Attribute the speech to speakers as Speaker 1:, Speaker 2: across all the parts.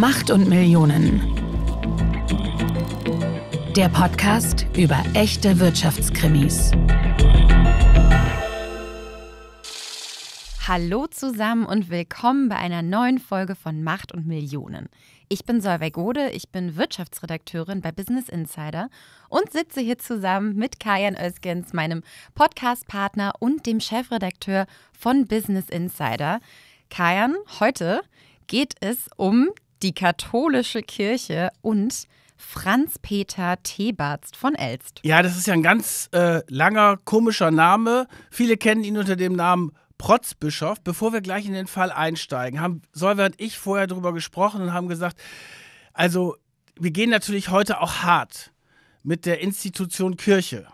Speaker 1: Macht und Millionen. Der Podcast über echte Wirtschaftskrimis.
Speaker 2: Hallo zusammen und willkommen bei einer neuen Folge von Macht und Millionen. Ich bin Solveig Gode, ich bin Wirtschaftsredakteurin bei Business Insider und sitze hier zusammen mit Kajan Oeskens, meinem Podcastpartner und dem Chefredakteur von Business Insider. Kajan, heute geht es um die katholische Kirche und Franz-Peter Tebarzt von Elst.
Speaker 1: Ja, das ist ja ein ganz äh, langer, komischer Name. Viele kennen ihn unter dem Namen Protzbischof. Bevor wir gleich in den Fall einsteigen, haben Solver und ich vorher darüber gesprochen und haben gesagt, also wir gehen natürlich heute auch hart mit der Institution Kirche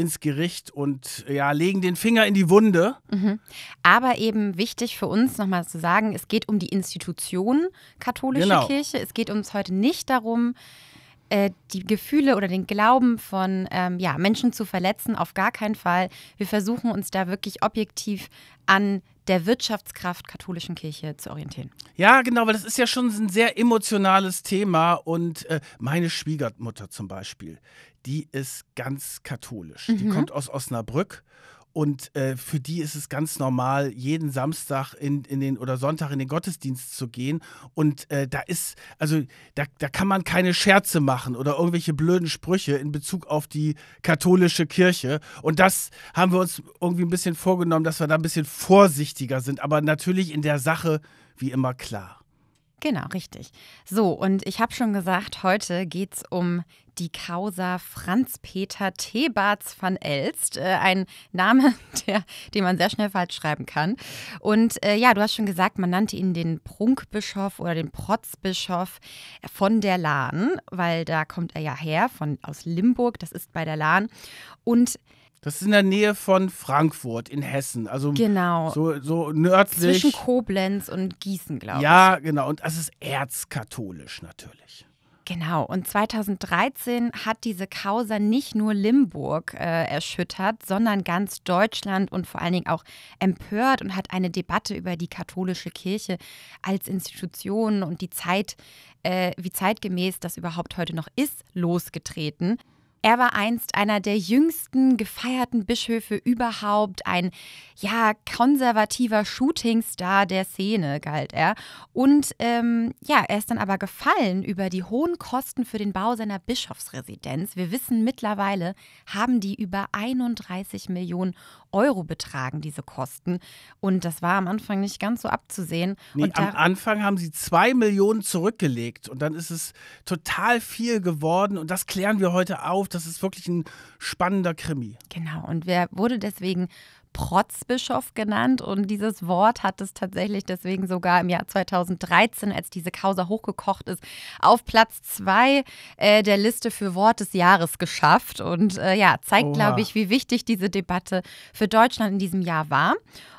Speaker 1: ins Gericht und ja, legen den Finger in die Wunde.
Speaker 2: Mhm. Aber eben wichtig für uns nochmal zu sagen, es geht um die Institution katholische genau. Kirche. Es geht uns heute nicht darum, äh, die Gefühle oder den Glauben von ähm, ja, Menschen zu verletzen, auf gar keinen Fall. Wir versuchen uns da wirklich objektiv an der Wirtschaftskraft katholischen Kirche zu orientieren.
Speaker 1: Ja, genau, weil das ist ja schon ein sehr emotionales Thema. Und äh, meine Schwiegermutter zum Beispiel, die ist ganz katholisch. Mhm. Die kommt aus Osnabrück und äh, für die ist es ganz normal, jeden Samstag in, in den oder Sonntag in den Gottesdienst zu gehen. Und äh, da ist, also da, da kann man keine Scherze machen oder irgendwelche blöden Sprüche in Bezug auf die katholische Kirche. Und das haben wir uns irgendwie ein bisschen vorgenommen, dass wir da ein bisschen vorsichtiger sind. Aber natürlich in der Sache wie immer klar.
Speaker 2: Genau, richtig. So, und ich habe schon gesagt, heute geht es um die Causa Franz Peter Thebarts van Elst. Äh, ein Name, der, den man sehr schnell falsch schreiben kann. Und äh, ja, du hast schon gesagt, man nannte ihn den Prunkbischof oder den Protzbischof von der Lahn, weil da kommt er ja her, von, aus Limburg, das ist bei der Lahn. Und
Speaker 1: das ist in der Nähe von Frankfurt in Hessen. Also genau. so, so nördlich. Zwischen
Speaker 2: Koblenz und Gießen, glaube ich.
Speaker 1: Ja, genau. Und das ist erzkatholisch natürlich.
Speaker 2: Genau, und 2013 hat diese Causa nicht nur Limburg äh, erschüttert, sondern ganz Deutschland und vor allen Dingen auch empört und hat eine Debatte über die katholische Kirche als Institution und die Zeit, äh, wie zeitgemäß das überhaupt heute noch ist, losgetreten. Er war einst einer der jüngsten gefeierten Bischöfe überhaupt, ein ja konservativer Shootingstar der Szene galt er. Und ähm, ja, er ist dann aber gefallen über die hohen Kosten für den Bau seiner Bischofsresidenz. Wir wissen mittlerweile, haben die über 31 Millionen Euro betragen, diese Kosten. Und das war am Anfang nicht ganz
Speaker 1: so abzusehen. Nee, und am Anfang haben sie zwei Millionen zurückgelegt und dann ist es total viel geworden und das klären wir heute auf. Das ist wirklich ein spannender Krimi. Genau, und wer
Speaker 2: wurde deswegen Protzbischof genannt und dieses Wort hat es tatsächlich deswegen sogar im Jahr 2013, als diese Causa hochgekocht ist, auf Platz zwei äh, der Liste für Wort des Jahres geschafft und äh, ja, zeigt, glaube ich, wie wichtig diese Debatte für Deutschland in diesem Jahr war.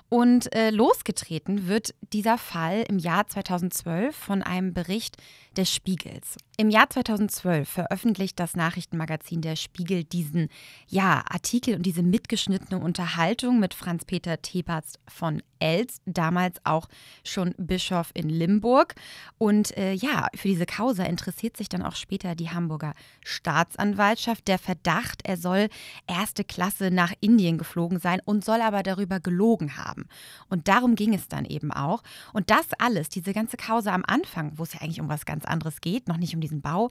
Speaker 2: Und äh, losgetreten wird dieser Fall im Jahr 2012 von einem Bericht des Spiegels. Im Jahr 2012 veröffentlicht das Nachrichtenmagazin Der Spiegel diesen ja, Artikel und diese mitgeschnittene Unterhaltung mit Franz-Peter Theberst von Elst, damals auch schon Bischof in Limburg. Und äh, ja, für diese Causa interessiert sich dann auch später die Hamburger Staatsanwaltschaft. Der Verdacht, er soll erste Klasse nach Indien geflogen sein und soll aber darüber gelogen haben. Und darum ging es dann eben auch. Und das alles, diese ganze Causa am Anfang, wo es ja eigentlich um was ganz ganz anderes geht, noch nicht um diesen Bau.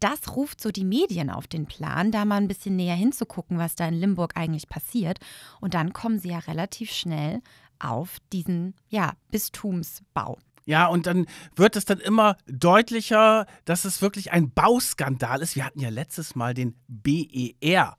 Speaker 2: Das ruft so die Medien auf den Plan, da mal ein bisschen näher hinzugucken, was da in Limburg eigentlich passiert. Und dann kommen sie ja relativ schnell auf diesen ja,
Speaker 1: Bistumsbau. Ja, und dann wird es dann immer deutlicher, dass es wirklich ein Bauskandal ist. Wir hatten ja letztes Mal den BER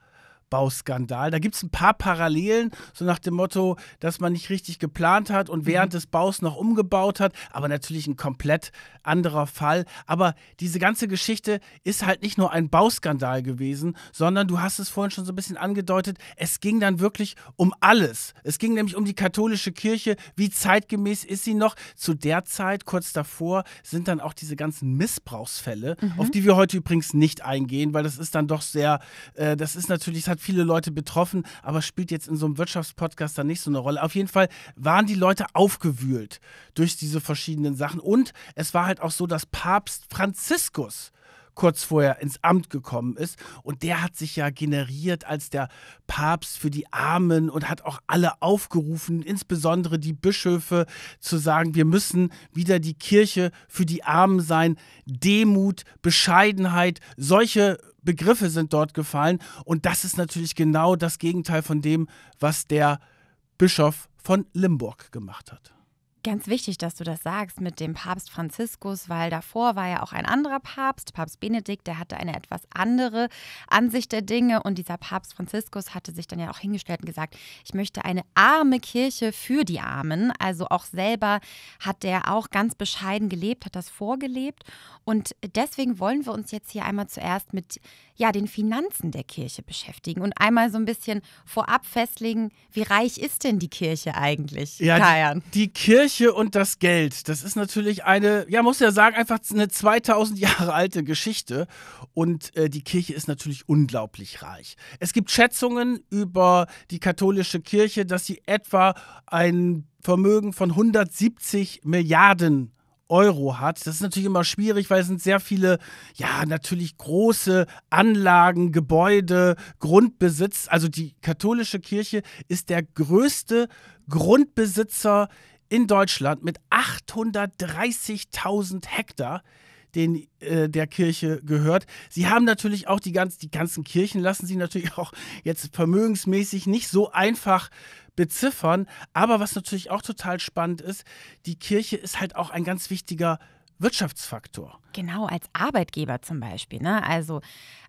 Speaker 1: Bauskandal. Da gibt es ein paar Parallelen, so nach dem Motto, dass man nicht richtig geplant hat und mhm. während des Baus noch umgebaut hat, aber natürlich ein komplett anderer Fall. Aber diese ganze Geschichte ist halt nicht nur ein Bauskandal gewesen, sondern du hast es vorhin schon so ein bisschen angedeutet, es ging dann wirklich um alles. Es ging nämlich um die katholische Kirche, wie zeitgemäß ist sie noch? Zu der Zeit, kurz davor, sind dann auch diese ganzen Missbrauchsfälle, mhm. auf die wir heute übrigens nicht eingehen, weil das ist dann doch sehr, äh, das ist natürlich, das hat viele Leute betroffen, aber spielt jetzt in so einem Wirtschaftspodcast da nicht so eine Rolle. Auf jeden Fall waren die Leute aufgewühlt durch diese verschiedenen Sachen. Und es war halt auch so, dass Papst Franziskus kurz vorher ins Amt gekommen ist. Und der hat sich ja generiert als der Papst für die Armen und hat auch alle aufgerufen, insbesondere die Bischöfe, zu sagen, wir müssen wieder die Kirche für die Armen sein. Demut, Bescheidenheit, solche Begriffe sind dort gefallen. Und das ist natürlich genau das Gegenteil von dem, was der Bischof von Limburg gemacht hat.
Speaker 2: Ganz wichtig, dass du das sagst mit dem Papst Franziskus, weil davor war ja auch ein anderer Papst, Papst Benedikt, der hatte eine etwas andere Ansicht der Dinge und dieser Papst Franziskus hatte sich dann ja auch hingestellt und gesagt, ich möchte eine arme Kirche für die Armen. Also auch selber hat der auch ganz bescheiden gelebt, hat das vorgelebt und deswegen wollen wir uns jetzt hier einmal zuerst mit ja, den Finanzen der Kirche beschäftigen und einmal so ein bisschen vorab festlegen, wie reich ist denn die Kirche eigentlich,
Speaker 1: ja, Die, die Kirche und das Geld, das ist natürlich eine, ja, muss ja sagen, einfach eine 2000 Jahre alte Geschichte und äh, die Kirche ist natürlich unglaublich reich. Es gibt Schätzungen über die katholische Kirche, dass sie etwa ein Vermögen von 170 Milliarden Euro hat. Das ist natürlich immer schwierig, weil es sind sehr viele, ja, natürlich große Anlagen, Gebäude, Grundbesitz. Also die katholische Kirche ist der größte Grundbesitzer in Deutschland mit 830.000 Hektar den äh, der Kirche gehört. Sie haben natürlich auch die, ganz, die ganzen Kirchen lassen sie natürlich auch jetzt vermögensmäßig nicht so einfach beziffern. Aber was natürlich auch total spannend ist, die Kirche ist halt auch ein ganz wichtiger Wirtschaftsfaktor. Genau, als Arbeitgeber
Speaker 2: zum Beispiel. Ne? Also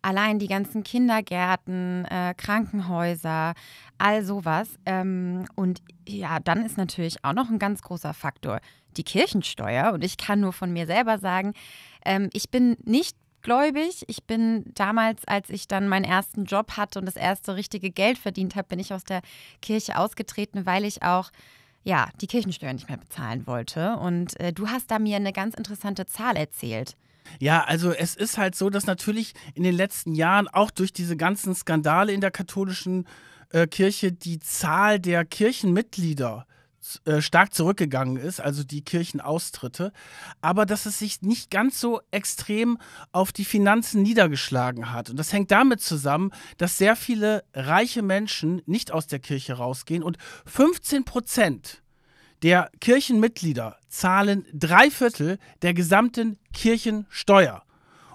Speaker 2: allein die ganzen Kindergärten, äh, Krankenhäuser, all sowas. Ähm, und ja, dann ist natürlich auch noch ein ganz großer Faktor die Kirchensteuer. Und ich kann nur von mir selber sagen, ähm, ich bin nicht gläubig. Ich bin damals, als ich dann meinen ersten Job hatte und das erste richtige Geld verdient habe, bin ich aus der Kirche ausgetreten, weil ich auch ja, die Kirchensteuer nicht mehr bezahlen wollte. Und äh, du hast da mir eine ganz interessante Zahl
Speaker 1: erzählt. Ja, also es ist halt so, dass natürlich in den letzten Jahren auch durch diese ganzen Skandale in der katholischen äh, Kirche die Zahl der Kirchenmitglieder äh, stark zurückgegangen ist, also die Kirchenaustritte, aber dass es sich nicht ganz so extrem auf die Finanzen niedergeschlagen hat. Und das hängt damit zusammen, dass sehr viele reiche Menschen nicht aus der Kirche rausgehen und 15 Prozent der Kirchenmitglieder zahlen drei Viertel der gesamten Kirchensteuer.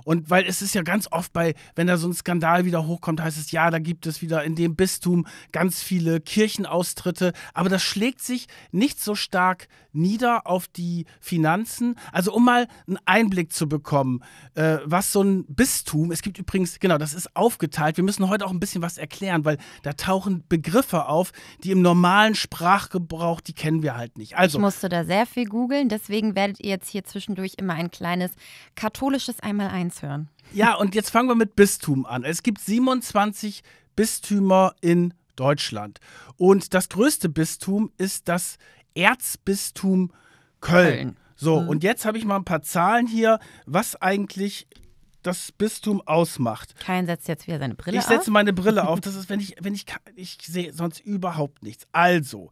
Speaker 1: Und weil es ist ja ganz oft bei, wenn da so ein Skandal wieder hochkommt, heißt es, ja, da gibt es wieder in dem Bistum ganz viele Kirchenaustritte. Aber das schlägt sich nicht so stark nieder auf die Finanzen. Also um mal einen Einblick zu bekommen, äh, was so ein Bistum, es gibt übrigens, genau, das ist aufgeteilt. Wir müssen heute auch ein bisschen was erklären, weil da tauchen Begriffe auf, die im normalen Sprachgebrauch, die kennen wir halt nicht. Also, ich musste
Speaker 2: da sehr viel googeln, deswegen werdet ihr jetzt hier zwischendurch immer ein kleines katholisches Einmaleins hören.
Speaker 1: Ja, und jetzt fangen wir mit Bistum an. Es gibt 27 Bistümer in Deutschland. Und das größte Bistum ist das Erzbistum Köln. Köln. So, mhm. und jetzt habe ich mal ein paar Zahlen hier, was eigentlich das Bistum ausmacht. Kein setzt jetzt wieder seine Brille ich auf. Ich setze meine Brille auf. Das ist, wenn ich, wenn ich, ich sehe sonst überhaupt nichts. Also,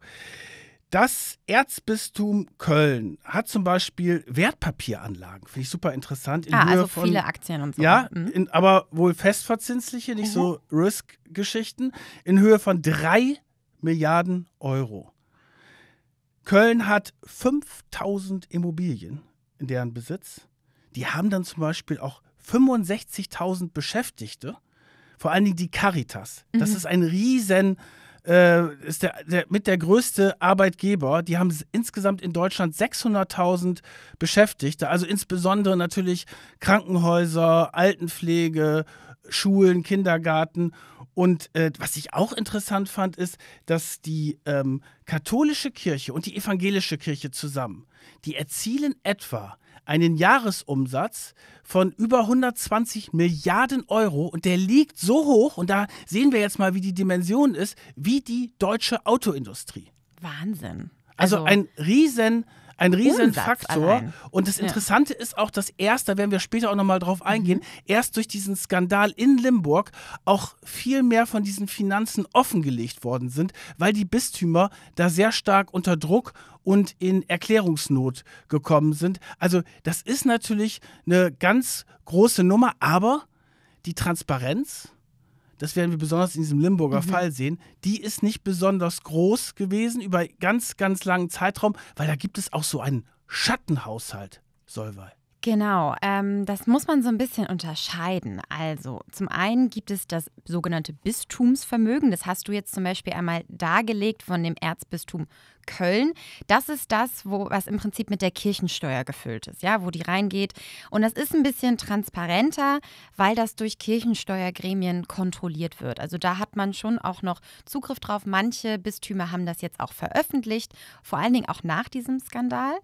Speaker 1: das Erzbistum Köln hat zum Beispiel Wertpapieranlagen, finde ich super interessant. In ah, Höhe also von, viele Aktien und so. Ja, mhm. in, aber wohl festverzinsliche, nicht mhm. so Risk-Geschichten, in Höhe von drei Milliarden Euro. Köln hat 5000 Immobilien in deren Besitz. Die haben dann zum Beispiel auch 65.000 Beschäftigte, vor allen Dingen die Caritas. Mhm. Das ist ein riesen äh, ist der, der, mit der größte Arbeitgeber. Die haben insgesamt in Deutschland 600.000 Beschäftigte, also insbesondere natürlich Krankenhäuser, Altenpflege, Schulen, Kindergarten. Und äh, was ich auch interessant fand, ist, dass die ähm, katholische Kirche und die evangelische Kirche zusammen, die erzielen etwa einen Jahresumsatz von über 120 Milliarden Euro und der liegt so hoch, und da sehen wir jetzt mal, wie die Dimension ist, wie die deutsche Autoindustrie. Wahnsinn. Also, also ein riesen ein riesen Faktor. Und das Interessante ja. ist auch, dass erst, da werden wir später auch nochmal drauf eingehen, mhm. erst durch diesen Skandal in Limburg auch viel mehr von diesen Finanzen offengelegt worden sind, weil die Bistümer da sehr stark unter Druck und in Erklärungsnot gekommen sind. Also das ist natürlich eine ganz große Nummer, aber die Transparenz das werden wir besonders in diesem Limburger mhm. Fall sehen, die ist nicht besonders groß gewesen über ganz, ganz langen Zeitraum, weil da gibt es auch so einen Schattenhaushalt, Solvay.
Speaker 2: Genau, ähm, das muss man so ein bisschen unterscheiden. Also zum einen gibt es das sogenannte Bistumsvermögen. Das hast du jetzt zum Beispiel einmal dargelegt von dem Erzbistum Köln. Das ist das, wo, was im Prinzip mit der Kirchensteuer gefüllt ist, ja, wo die reingeht. Und das ist ein bisschen transparenter, weil das durch Kirchensteuergremien kontrolliert wird. Also da hat man schon auch noch Zugriff drauf. Manche Bistümer haben das jetzt auch veröffentlicht, vor allen Dingen auch nach diesem Skandal.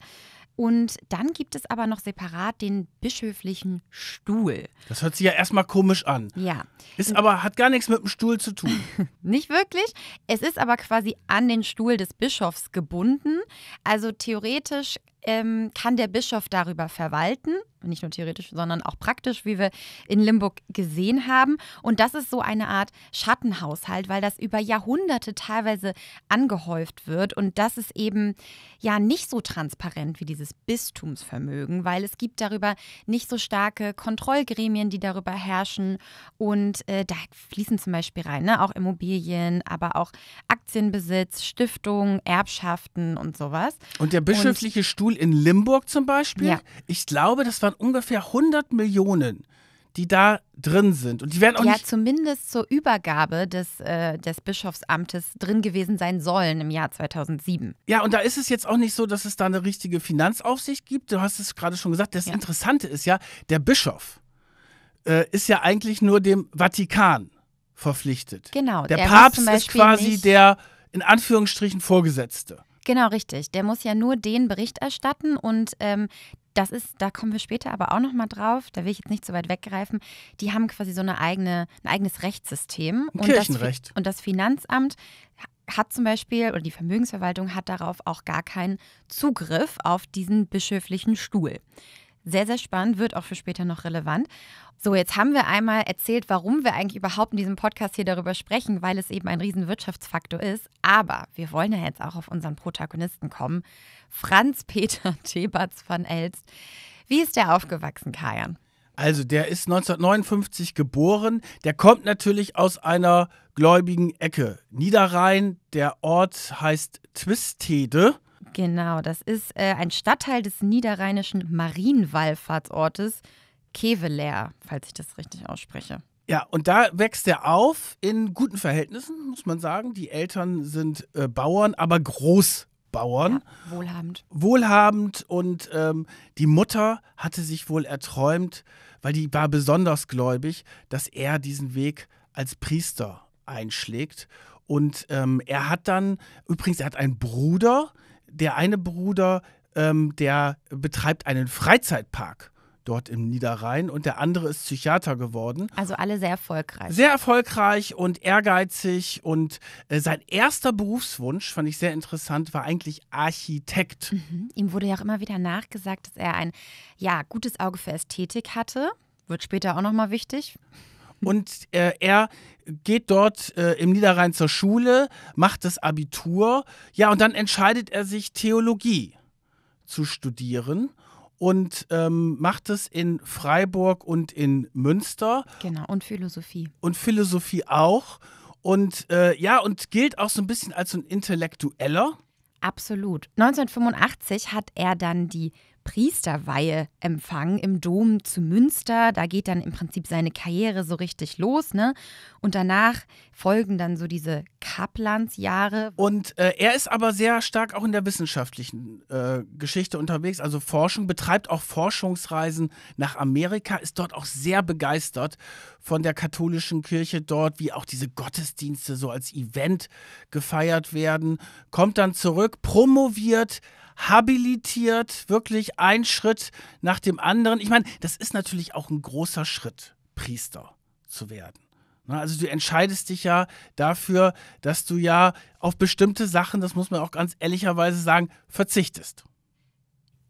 Speaker 2: Und dann gibt es aber noch separat den bischöflichen Stuhl.
Speaker 1: Das hört sich ja erstmal komisch an. Ja. Ist aber, hat gar nichts mit dem Stuhl zu tun.
Speaker 2: Nicht wirklich. Es ist aber quasi an den Stuhl des Bischofs gebunden. Also theoretisch ähm, kann der Bischof darüber verwalten, nicht nur theoretisch, sondern auch praktisch, wie wir in Limburg gesehen haben. Und das ist so eine Art Schattenhaushalt, weil das über Jahrhunderte teilweise angehäuft wird. Und das ist eben ja nicht so transparent wie dieses Bistumsvermögen, weil es gibt darüber nicht so starke Kontrollgremien, die darüber herrschen. Und äh, da fließen zum Beispiel rein, ne? auch Immobilien, aber auch Aktienbesitz, Stiftungen, Erbschaften und sowas. Und der bischöfliche
Speaker 1: und, Stuhl in Limburg zum Beispiel? Ja. Ich glaube, das war Deutschland ungefähr 100 Millionen die da drin sind. Und die werden auch ja, nicht.
Speaker 2: zumindest zur Übergabe des, äh, des Bischofsamtes drin gewesen sein sollen im Jahr 2007.
Speaker 1: Ja, und da ist es jetzt auch nicht so, dass es da eine richtige Finanzaufsicht gibt. Du hast es gerade schon gesagt. Das ja. Interessante ist ja, der Bischof äh, ist ja eigentlich nur dem Vatikan verpflichtet.
Speaker 2: Genau. Der, der Papst ist quasi
Speaker 1: der in Anführungsstrichen Vorgesetzte.
Speaker 2: Genau, richtig. Der muss ja nur den Bericht erstatten und ähm, das ist, da kommen wir später aber auch nochmal drauf, da will ich jetzt nicht so weit weggreifen, die haben quasi so eine eigene, ein eigenes Rechtssystem. Und Kirchenrecht. Das, und das Finanzamt hat zum Beispiel, oder die Vermögensverwaltung hat darauf auch gar keinen Zugriff auf diesen bischöflichen Stuhl. Sehr, sehr spannend, wird auch für später noch relevant. So, jetzt haben wir einmal erzählt, warum wir eigentlich überhaupt in diesem Podcast hier darüber sprechen, weil es eben ein Riesenwirtschaftsfaktor ist. Aber wir wollen ja jetzt auch auf unseren Protagonisten kommen, Franz Peter Tebatz von Elst. Wie ist der aufgewachsen, Kajan?
Speaker 1: Also, der ist 1959 geboren. Der kommt natürlich aus einer gläubigen Ecke. Niederrhein, der Ort heißt Twistede.
Speaker 2: Genau, das ist äh, ein Stadtteil des niederrheinischen Marienwallfahrtsortes Keveler, falls ich das richtig ausspreche.
Speaker 1: Ja, und da wächst er auf in guten Verhältnissen, muss man sagen. Die Eltern sind äh, Bauern, aber Großbauern. Ja, wohlhabend. Wohlhabend und ähm, die Mutter hatte sich wohl erträumt, weil die war besonders gläubig, dass er diesen Weg als Priester einschlägt. Und ähm, er hat dann, übrigens, er hat einen Bruder, der eine Bruder, ähm, der betreibt einen Freizeitpark dort im Niederrhein und der andere ist Psychiater geworden. Also alle sehr erfolgreich. Sehr erfolgreich und ehrgeizig und äh, sein erster Berufswunsch, fand ich sehr interessant, war eigentlich Architekt. Mhm. Ihm wurde
Speaker 2: ja auch immer wieder nachgesagt, dass er ein ja, gutes Auge für Ästhetik hatte. Wird später auch nochmal wichtig.
Speaker 1: Und äh, er geht dort äh, im Niederrhein zur Schule, macht das Abitur. Ja, und dann entscheidet er sich, Theologie zu studieren und ähm, macht es in Freiburg und in Münster. Genau, und Philosophie. Und Philosophie auch. Und äh, ja, und gilt auch so ein bisschen als so ein Intellektueller. Absolut. 1985 hat er
Speaker 2: dann die Priesterweihe empfangen im Dom zu Münster. Da geht dann im Prinzip seine Karriere so richtig los, ne? Und danach folgen dann so diese Kaplansjahre. Und
Speaker 1: äh, er ist aber sehr stark auch in der wissenschaftlichen äh, Geschichte unterwegs, also Forschung, betreibt auch Forschungsreisen nach Amerika, ist dort auch sehr begeistert von der katholischen Kirche dort, wie auch diese Gottesdienste so als Event gefeiert werden, kommt dann zurück, promoviert habilitiert, wirklich ein Schritt nach dem anderen. Ich meine, das ist natürlich auch ein großer Schritt, Priester zu werden. Ne, also du entscheidest dich ja dafür, dass du ja auf bestimmte Sachen, das muss man auch ganz ehrlicherweise sagen, verzichtest.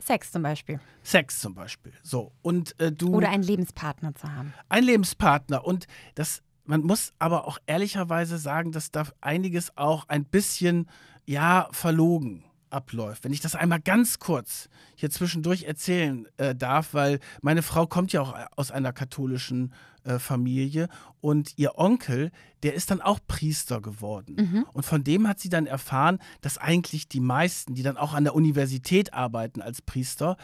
Speaker 1: Sex zum Beispiel. Sex zum Beispiel. So und äh, du oder einen Lebenspartner zu haben. Ein Lebenspartner und das. Man muss aber auch ehrlicherweise sagen, dass da einiges auch ein bisschen ja verlogen abläuft. Wenn ich das einmal ganz kurz hier zwischendurch erzählen äh, darf, weil meine Frau kommt ja auch äh, aus einer katholischen äh, Familie und ihr Onkel, der ist dann auch Priester geworden. Mhm. Und von dem hat sie dann erfahren, dass eigentlich die meisten, die dann auch an der Universität arbeiten als Priester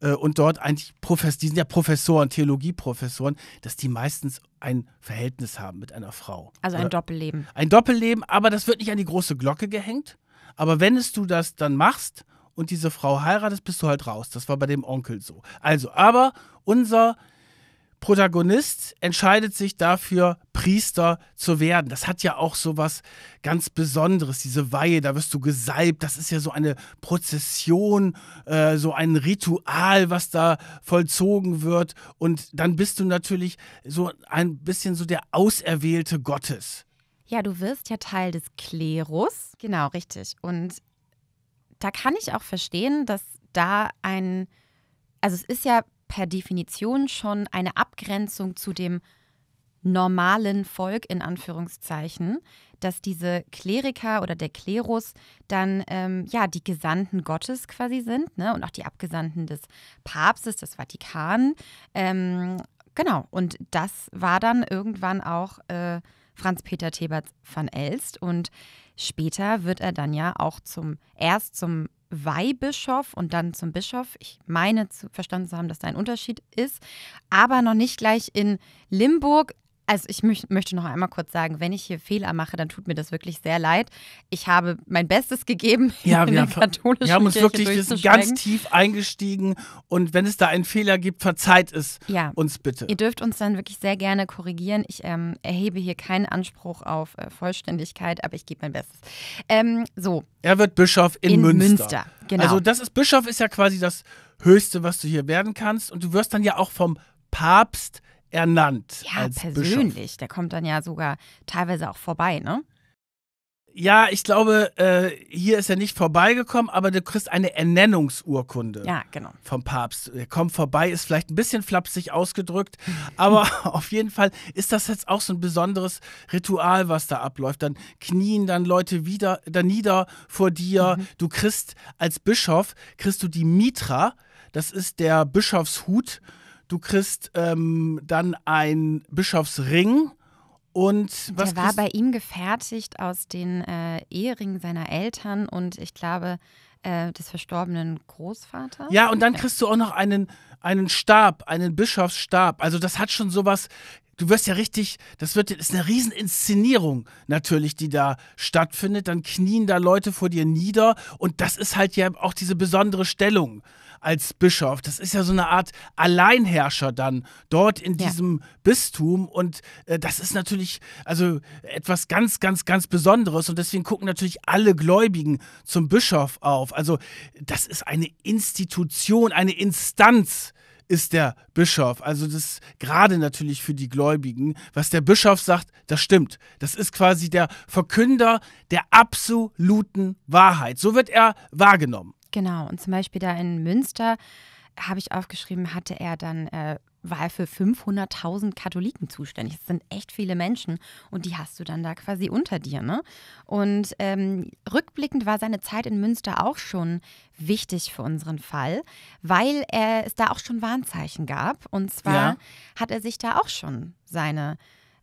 Speaker 1: äh, und dort eigentlich Profess die sind ja Professoren, Theologieprofessoren, dass die meistens ein Verhältnis haben mit einer Frau. Also ein Oder Doppelleben. Ein Doppelleben, aber das wird nicht an die große Glocke gehängt aber wenn es du das dann machst und diese Frau heiratest, bist du halt raus. Das war bei dem Onkel so. Also, aber unser Protagonist entscheidet sich dafür, Priester zu werden. Das hat ja auch so was ganz Besonderes, diese Weihe, da wirst du gesalbt. Das ist ja so eine Prozession, äh, so ein Ritual, was da vollzogen wird. Und dann bist du natürlich so ein bisschen so der Auserwählte Gottes.
Speaker 2: Ja, du wirst ja Teil des Klerus. Genau, richtig. Und da kann ich auch verstehen, dass da ein, also es ist ja per Definition schon eine Abgrenzung zu dem normalen Volk in Anführungszeichen, dass diese Kleriker oder der Klerus dann ähm, ja die Gesandten Gottes quasi sind ne? und auch die Abgesandten des Papstes, des Vatikan. Ähm, genau, und das war dann irgendwann auch äh, Franz-Peter Thebert van Elst. Und später wird er dann ja auch zum, erst zum Weihbischof und dann zum Bischof. Ich meine, zu, verstanden zu haben, dass da ein Unterschied ist, aber noch nicht gleich in Limburg, also ich mö möchte noch einmal kurz sagen, wenn ich hier Fehler mache, dann tut mir das wirklich sehr leid. Ich habe mein Bestes gegeben. Ja, wir, haben, wir haben uns wirklich ganz tief
Speaker 1: eingestiegen und wenn es da einen Fehler gibt, verzeiht es ja. uns bitte. Ihr
Speaker 2: dürft uns dann wirklich sehr gerne korrigieren. Ich ähm, erhebe hier keinen Anspruch auf äh, Vollständigkeit, aber ich gebe mein Bestes. Ähm, so.
Speaker 1: Er wird Bischof
Speaker 2: in, in Münster. Münster. Genau. Also das
Speaker 1: ist Bischof ist ja quasi das Höchste, was du hier werden kannst und du wirst dann ja auch vom Papst ernannt. Ja, persönlich. Bischof. Der kommt dann ja sogar teilweise auch vorbei, ne? Ja, ich glaube, äh, hier ist er nicht vorbeigekommen, aber du kriegst eine Ernennungsurkunde ja, genau. vom Papst. Er kommt vorbei, ist vielleicht ein bisschen flapsig ausgedrückt, aber auf jeden Fall ist das jetzt auch so ein besonderes Ritual, was da abläuft. Dann knien dann Leute wieder da nieder vor dir. Mhm. Du kriegst als Bischof, kriegst du die Mitra, das ist der Bischofshut Du kriegst ähm, dann ein Bischofsring. Und was Der war bei
Speaker 2: ihm gefertigt aus den äh, Eheringen seiner Eltern und ich glaube äh, des verstorbenen Großvaters.
Speaker 1: Ja, und dann kriegst du auch noch einen, einen Stab, einen Bischofsstab. Also das hat schon sowas, du wirst ja richtig, das wird das ist eine Rieseninszenierung natürlich, die da stattfindet. Dann knien da Leute vor dir nieder und das ist halt ja auch diese besondere Stellung als Bischof. Das ist ja so eine Art Alleinherrscher dann dort in ja. diesem Bistum und äh, das ist natürlich also etwas ganz, ganz, ganz Besonderes und deswegen gucken natürlich alle Gläubigen zum Bischof auf. Also das ist eine Institution, eine Instanz ist der Bischof. Also das gerade natürlich für die Gläubigen, was der Bischof sagt, das stimmt. Das ist quasi der Verkünder der absoluten Wahrheit. So wird er wahrgenommen.
Speaker 2: Genau, und zum Beispiel da in Münster habe ich aufgeschrieben, hatte er dann, äh, war er für 500.000 Katholiken zuständig. Das sind echt viele Menschen und die hast du dann da quasi unter dir. Ne? Und ähm, rückblickend war seine Zeit in Münster auch schon wichtig für unseren Fall, weil äh, es da auch schon Warnzeichen gab. Und zwar ja. hat er sich da auch schon seine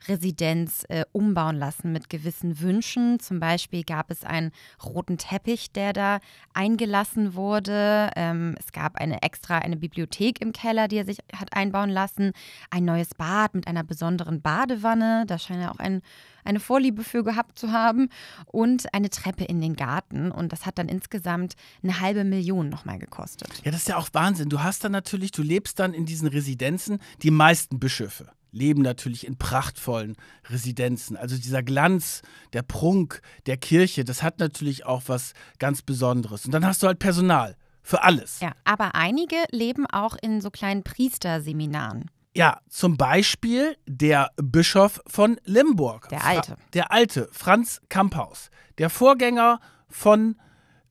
Speaker 2: Residenz äh, umbauen lassen mit gewissen Wünschen. Zum Beispiel gab es einen roten Teppich, der da eingelassen wurde. Ähm, es gab eine extra eine Bibliothek im Keller, die er sich hat einbauen lassen. Ein neues Bad mit einer besonderen Badewanne. Da scheint er auch ein, eine Vorliebe für gehabt zu haben. Und eine Treppe in den Garten. Und das hat dann insgesamt eine halbe Million nochmal gekostet.
Speaker 1: Ja, das ist ja auch Wahnsinn. Du hast dann natürlich, du lebst dann in diesen Residenzen die meisten Bischöfe leben natürlich in prachtvollen Residenzen. Also dieser Glanz, der Prunk der Kirche, das hat natürlich auch was ganz Besonderes. Und dann hast du halt Personal für alles. Ja,
Speaker 2: aber einige leben auch in so kleinen Priesterseminaren.
Speaker 1: Ja, zum Beispiel der Bischof von Limburg. Der Alte. Fra der Alte, Franz Kamphaus. Der Vorgänger von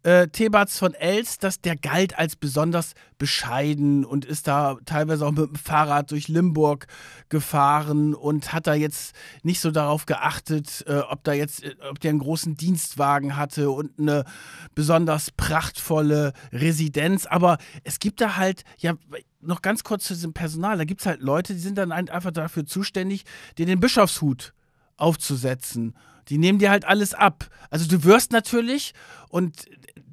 Speaker 1: äh, Thebats von Els, dass der galt als besonders bescheiden und ist da teilweise auch mit dem Fahrrad durch Limburg gefahren und hat da jetzt nicht so darauf geachtet, äh, ob da jetzt, äh, ob der einen großen Dienstwagen hatte und eine besonders prachtvolle Residenz. Aber es gibt da halt, ja, noch ganz kurz zu diesem Personal, da gibt es halt Leute, die sind dann einfach dafür zuständig, die den Bischofshut zu aufzusetzen. Die nehmen dir halt alles ab. Also du wirst natürlich und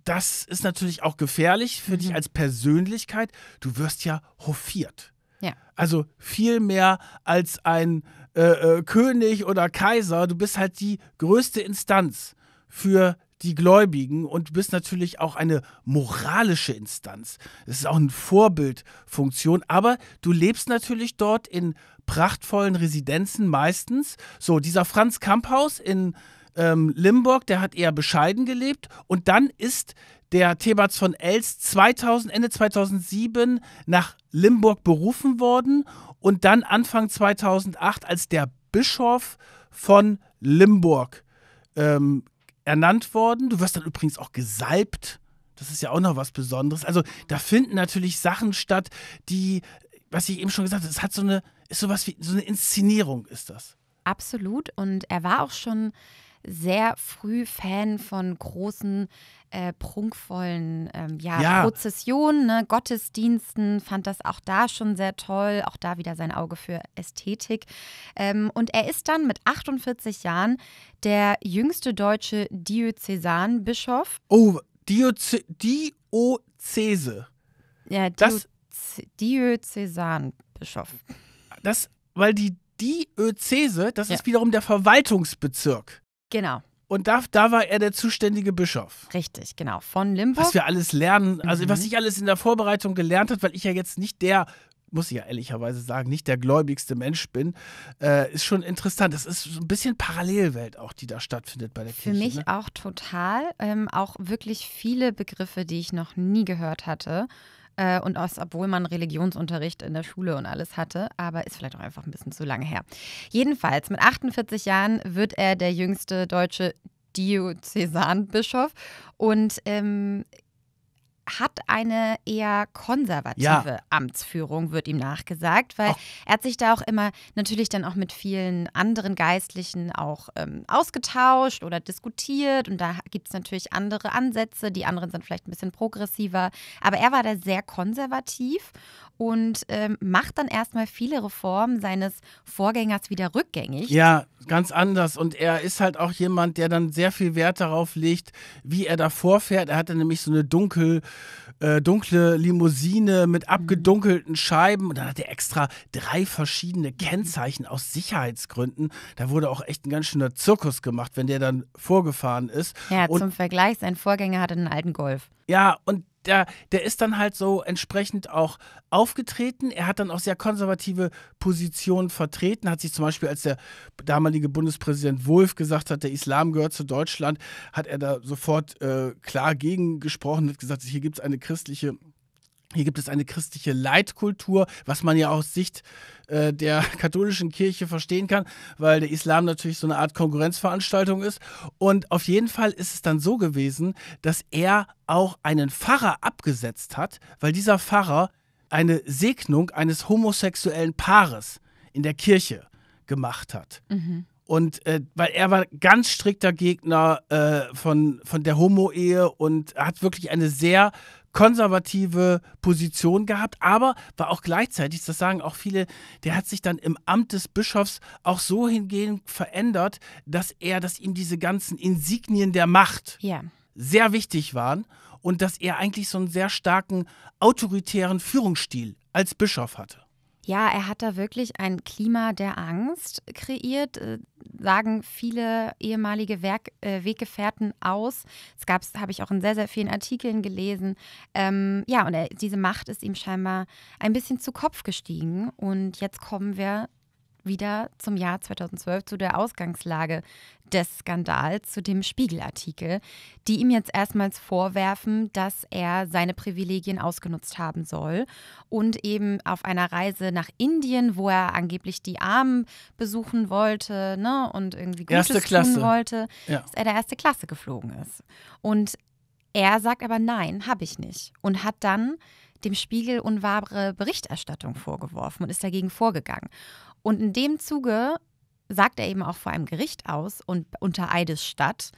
Speaker 1: das ist natürlich auch gefährlich für mhm. dich als Persönlichkeit. Du wirst ja hofiert. Ja. Also viel mehr als ein äh, äh, König oder Kaiser. Du bist halt die größte Instanz für die Gläubigen und du bist natürlich auch eine moralische Instanz. Es ist auch eine Vorbildfunktion, aber du lebst natürlich dort in prachtvollen Residenzen meistens. So, dieser Franz Kamphaus in ähm, Limburg, der hat eher bescheiden gelebt und dann ist der Thebats von Els 2000, Ende 2007 nach Limburg berufen worden und dann Anfang 2008 als der Bischof von Limburg ähm, ernannt worden. Du wirst dann übrigens auch gesalbt. Das ist ja auch noch was Besonderes. Also da finden natürlich Sachen statt, die, was ich eben schon gesagt habe, es hat so eine, ist sowas wie so eine Inszenierung ist das.
Speaker 2: Absolut. Und er war auch schon sehr früh Fan von großen äh, prunkvollen ähm, ja, ja. Prozessionen, ne, Gottesdiensten, fand das auch da schon sehr toll, auch da wieder sein Auge für Ästhetik. Ähm, und er ist dann mit 48 Jahren der jüngste deutsche Diözesanbischof.
Speaker 1: Oh, Dioze Diözese. Ja, Diöz das, Diözesanbischof. Das, weil die Diözese, das ja. ist wiederum der Verwaltungsbezirk. Genau. Und da, da war er der zuständige Bischof. Richtig, genau. Von Limburg. Was wir alles lernen, also mhm. was ich alles in der Vorbereitung gelernt habe, weil ich ja jetzt nicht der, muss ich ja ehrlicherweise sagen, nicht der gläubigste Mensch bin, äh, ist schon interessant. Das ist so ein bisschen Parallelwelt auch, die da stattfindet bei der Kirche. Für mich ne? auch
Speaker 2: total. Ähm, auch wirklich viele Begriffe, die ich noch nie gehört hatte. Äh, und aus, obwohl man Religionsunterricht in der Schule und alles hatte, aber ist vielleicht auch einfach ein bisschen zu lange her. Jedenfalls, mit 48 Jahren wird er der jüngste deutsche Diözesanbischof und ähm, hat eine eher konservative ja. Amtsführung, wird ihm nachgesagt, weil Ach. er hat sich da auch immer natürlich dann auch mit vielen anderen Geistlichen auch ähm, ausgetauscht oder diskutiert. Und da gibt es natürlich andere Ansätze. Die anderen sind vielleicht ein bisschen progressiver. Aber er war da sehr konservativ und ähm, macht dann erstmal viele Reformen seines Vorgängers wieder rückgängig.
Speaker 1: Ja, ganz anders. Und er ist halt auch jemand, der dann sehr viel Wert darauf legt, wie er da vorfährt. Er hatte nämlich so eine dunkle äh, dunkle Limousine mit abgedunkelten Scheiben. Und dann hat er extra drei verschiedene Kennzeichen aus Sicherheitsgründen. Da wurde auch echt ein ganz schöner Zirkus gemacht, wenn der dann vorgefahren ist.
Speaker 2: Ja, und, zum Vergleich, sein Vorgänger hatte einen alten Golf.
Speaker 1: Ja, und der, der ist dann halt so entsprechend auch aufgetreten. Er hat dann auch sehr konservative Positionen vertreten, hat sich zum Beispiel, als der damalige Bundespräsident Wolf gesagt hat, der Islam gehört zu Deutschland, hat er da sofort äh, klar gegengesprochen, hat gesagt, hier gibt es eine christliche hier gibt es eine christliche Leitkultur, was man ja aus Sicht äh, der katholischen Kirche verstehen kann, weil der Islam natürlich so eine Art Konkurrenzveranstaltung ist. Und auf jeden Fall ist es dann so gewesen, dass er auch einen Pfarrer abgesetzt hat, weil dieser Pfarrer eine Segnung eines homosexuellen Paares in der Kirche gemacht hat. Mhm. Und äh, weil er war ganz strikter Gegner äh, von, von der Homo-Ehe und hat wirklich eine sehr konservative Position gehabt, aber war auch gleichzeitig, das sagen auch viele, der hat sich dann im Amt des Bischofs auch so hingehend verändert, dass er, dass ihm diese ganzen Insignien der Macht ja. sehr wichtig waren und dass er eigentlich so einen sehr starken autoritären Führungsstil als Bischof hatte.
Speaker 2: Ja, er hat da wirklich ein Klima der Angst kreiert, äh, sagen viele ehemalige Werk, äh, Weggefährten aus. Es gab, habe ich auch in sehr, sehr vielen Artikeln gelesen. Ähm, ja, und er, diese Macht ist ihm scheinbar ein bisschen zu Kopf gestiegen. Und jetzt kommen wir wieder zum Jahr 2012, zu der Ausgangslage des Skandals, zu dem Spiegelartikel, die ihm jetzt erstmals vorwerfen, dass er seine Privilegien ausgenutzt haben soll und eben auf einer Reise nach Indien, wo er angeblich die Armen besuchen wollte ne, und irgendwie Gutes erste Klasse. tun wollte, ja. dass er der erste Klasse geflogen ist. Und er sagt aber nein, habe ich nicht und hat dann dem Spiegel unwahre Berichterstattung vorgeworfen und ist dagegen vorgegangen. Und in dem Zuge sagt er eben auch vor einem Gericht aus und unter Eides statt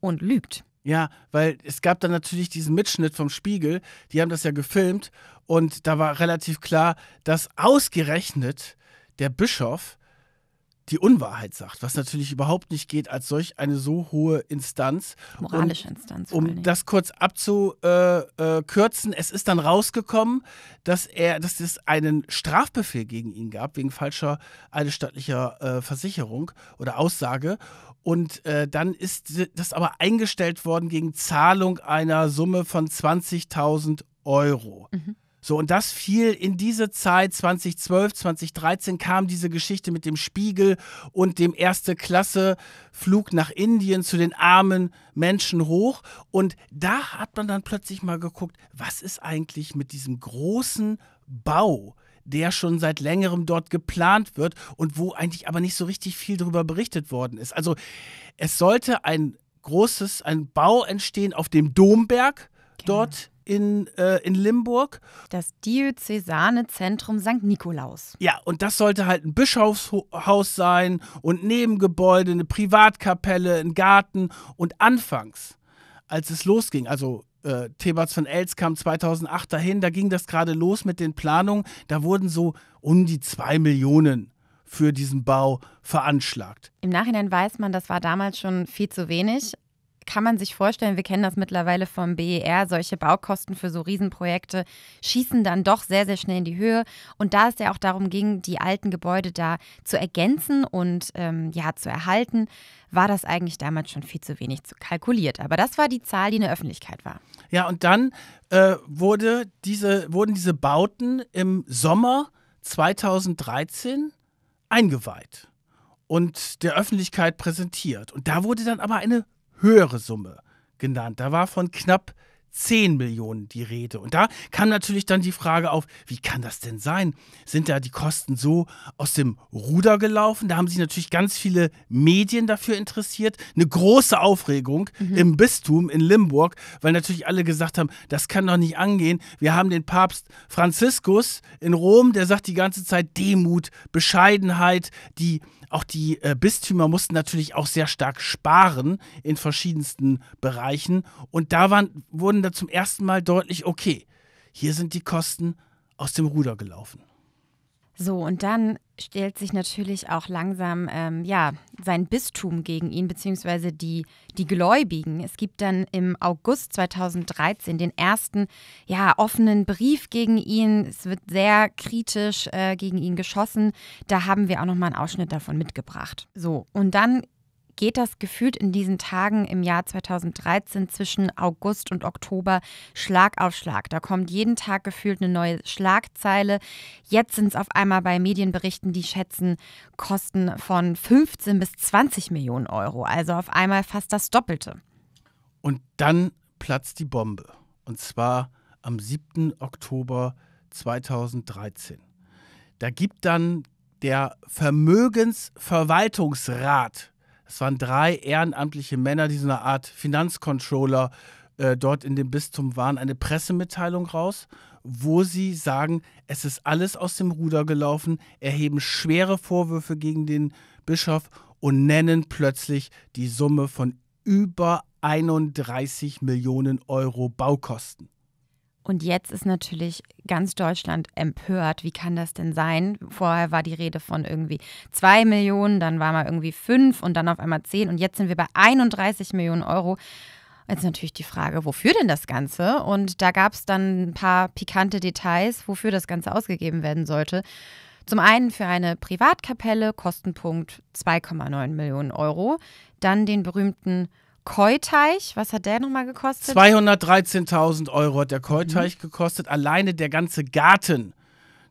Speaker 2: und
Speaker 1: lügt. Ja, weil es gab dann natürlich diesen Mitschnitt vom Spiegel, die haben das ja gefilmt und da war relativ klar, dass ausgerechnet der Bischof die Unwahrheit sagt, was natürlich überhaupt nicht geht als solch eine so hohe Instanz. Moralische und, Instanz. Um das kurz abzukürzen, äh, äh, es ist dann rausgekommen, dass er, dass es einen Strafbefehl gegen ihn gab, wegen falscher eidesstattlicher äh, Versicherung oder Aussage. Und äh, dann ist das aber eingestellt worden gegen Zahlung einer Summe von 20.000 Euro. Mhm. So, und das fiel in diese Zeit 2012, 2013 kam diese Geschichte mit dem Spiegel und dem erste Klasse Flug nach Indien zu den armen Menschen hoch. Und da hat man dann plötzlich mal geguckt, was ist eigentlich mit diesem großen Bau? der schon seit längerem dort geplant wird und wo eigentlich aber nicht so richtig viel darüber berichtet worden ist. Also es sollte ein großes, ein Bau entstehen auf dem Domberg genau. dort in, äh, in Limburg. Das Diözesane Zentrum St. Nikolaus. Ja, und das sollte halt ein Bischofshaus sein und Nebengebäude, eine Privatkapelle, ein Garten. Und anfangs, als es losging, also äh, Thebats von Els kam 2008 dahin, da ging das gerade los mit den Planungen. Da wurden so um die zwei Millionen für diesen Bau veranschlagt.
Speaker 2: Im Nachhinein weiß man, das war damals schon viel zu wenig kann man sich vorstellen, wir kennen das mittlerweile vom BER, solche Baukosten für so Riesenprojekte schießen dann doch sehr, sehr schnell in die Höhe. Und da es ja auch darum ging, die alten Gebäude da zu ergänzen und ähm, ja zu erhalten, war das eigentlich damals schon viel zu wenig kalkuliert. Aber das war die Zahl, die in der Öffentlichkeit war.
Speaker 1: Ja, und dann äh, wurde diese, wurden diese Bauten im Sommer 2013 eingeweiht und der Öffentlichkeit präsentiert. Und da wurde dann aber eine höhere Summe genannt. Da war von knapp 10 Millionen die Rede. Und da kam natürlich dann die Frage auf, wie kann das denn sein? Sind da die Kosten so aus dem Ruder gelaufen? Da haben sich natürlich ganz viele Medien dafür interessiert. Eine große Aufregung mhm. im Bistum in Limburg, weil natürlich alle gesagt haben, das kann doch nicht angehen. Wir haben den Papst Franziskus in Rom, der sagt die ganze Zeit Demut, Bescheidenheit, die auch die äh, Bistümer mussten natürlich auch sehr stark sparen in verschiedensten Bereichen. Und da waren, wurden da zum ersten Mal deutlich, okay, hier sind die Kosten aus dem Ruder gelaufen.
Speaker 2: So, und dann stellt sich natürlich auch langsam ähm, ja, sein Bistum gegen ihn, beziehungsweise die, die Gläubigen. Es gibt dann im August 2013 den ersten ja, offenen Brief gegen ihn. Es wird sehr kritisch äh, gegen ihn geschossen. Da haben wir auch nochmal einen Ausschnitt davon mitgebracht. So, und dann geht das gefühlt in diesen Tagen im Jahr 2013 zwischen August und Oktober Schlag auf Schlag. Da kommt jeden Tag gefühlt eine neue Schlagzeile. Jetzt sind es auf einmal bei Medienberichten, die schätzen Kosten von 15 bis 20 Millionen Euro. Also auf einmal fast das Doppelte.
Speaker 1: Und dann platzt die Bombe. Und zwar am 7. Oktober 2013. Da gibt dann der Vermögensverwaltungsrat es waren drei ehrenamtliche Männer, die so eine Art Finanzcontroller äh, dort in dem Bistum waren, eine Pressemitteilung raus, wo sie sagen, es ist alles aus dem Ruder gelaufen, erheben schwere Vorwürfe gegen den Bischof und nennen plötzlich die Summe von über 31 Millionen Euro Baukosten.
Speaker 2: Und jetzt ist natürlich ganz Deutschland empört. Wie kann das denn sein? Vorher war die Rede von irgendwie 2 Millionen, dann waren wir irgendwie 5 und dann auf einmal 10 und jetzt sind wir bei 31 Millionen Euro. Jetzt natürlich die Frage, wofür denn das Ganze? Und da gab es dann ein paar pikante Details, wofür das Ganze ausgegeben werden sollte. Zum einen für eine Privatkapelle, Kostenpunkt 2,9 Millionen Euro. Dann den berühmten Keuteich, was hat der nochmal gekostet?
Speaker 1: 213.000 Euro hat der Keuteich mhm. gekostet. Alleine der ganze Garten,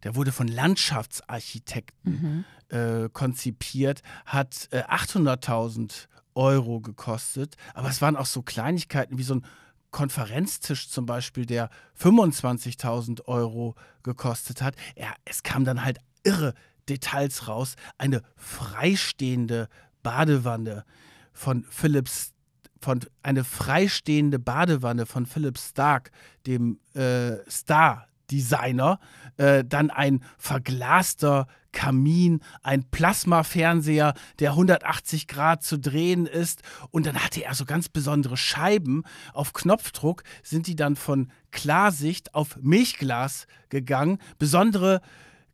Speaker 1: der wurde von Landschaftsarchitekten mhm. äh, konzipiert, hat äh, 800.000 Euro gekostet. Aber es waren auch so Kleinigkeiten wie so ein Konferenztisch zum Beispiel, der 25.000 Euro gekostet hat. Ja, es kam dann halt irre Details raus. Eine freistehende Badewanne von Philips von eine freistehende Badewanne von Philip Stark, dem äh, Star Designer, äh, dann ein verglaster Kamin, ein Plasmafernseher, der 180 Grad zu drehen ist. Und dann hatte er so ganz besondere Scheiben. Auf Knopfdruck sind die dann von Klarsicht auf Milchglas gegangen. Besondere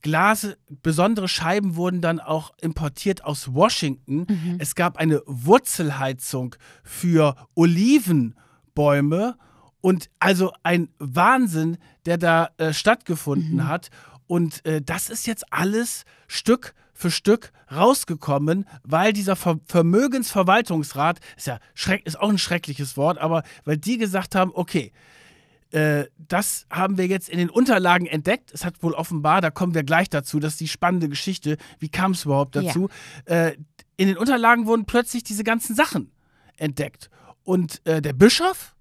Speaker 1: Glas, besondere Scheiben wurden dann auch importiert aus Washington. Mhm. Es gab eine Wurzelheizung für Olivenbäume und also ein Wahnsinn, der da äh, stattgefunden mhm. hat. Und äh, das ist jetzt alles Stück für Stück rausgekommen, weil dieser Ver Vermögensverwaltungsrat, ist ja ist auch ein schreckliches Wort, aber weil die gesagt haben, okay, äh, das haben wir jetzt in den Unterlagen entdeckt. Es hat wohl offenbar, da kommen wir gleich dazu, das ist die spannende Geschichte, wie kam es überhaupt dazu? Ja. Äh, in den Unterlagen wurden plötzlich diese ganzen Sachen entdeckt. Und äh, der Bischof,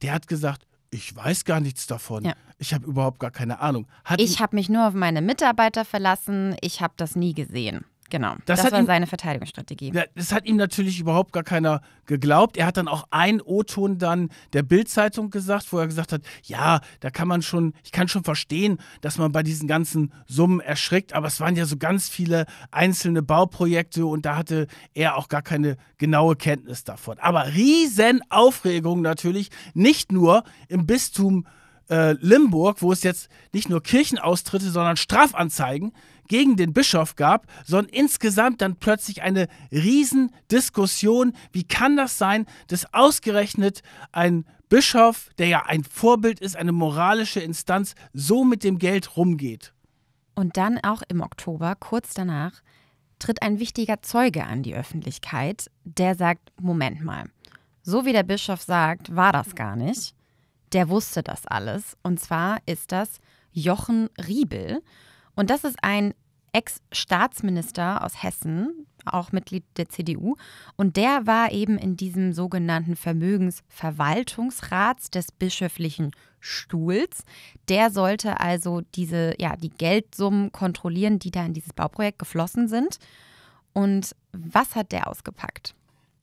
Speaker 1: der hat gesagt, ich weiß gar nichts davon. Ja. Ich habe überhaupt gar keine Ahnung. Hat ich
Speaker 2: habe mich nur auf meine Mitarbeiter verlassen. Ich habe das nie gesehen. Genau. Das, das war ihm, seine
Speaker 1: Verteidigungsstrategie. Das hat ihm natürlich überhaupt gar keiner geglaubt. Er hat dann auch einen O-Ton dann der Bild-Zeitung gesagt, wo er gesagt hat, ja, da kann man schon, ich kann schon verstehen, dass man bei diesen ganzen Summen erschrickt, aber es waren ja so ganz viele einzelne Bauprojekte und da hatte er auch gar keine genaue Kenntnis davon. Aber Riesenaufregung natürlich, nicht nur im Bistum äh, Limburg, wo es jetzt nicht nur Kirchenaustritte, sondern Strafanzeigen gegen den Bischof gab, sondern insgesamt dann plötzlich eine Riesendiskussion. Wie kann das sein, dass ausgerechnet ein Bischof, der ja ein Vorbild ist, eine moralische Instanz, so mit dem Geld rumgeht?
Speaker 2: Und dann auch im Oktober, kurz danach, tritt ein wichtiger Zeuge an die Öffentlichkeit, der sagt, Moment mal, so wie der Bischof sagt, war das gar nicht. Der wusste das alles. Und zwar ist das Jochen Riebel. Und das ist ein Ex-Staatsminister aus Hessen, auch Mitglied der CDU. Und der war eben in diesem sogenannten Vermögensverwaltungsrats des bischöflichen Stuhls. Der sollte also diese, ja, die Geldsummen kontrollieren, die da in dieses Bauprojekt geflossen sind. Und was hat der ausgepackt?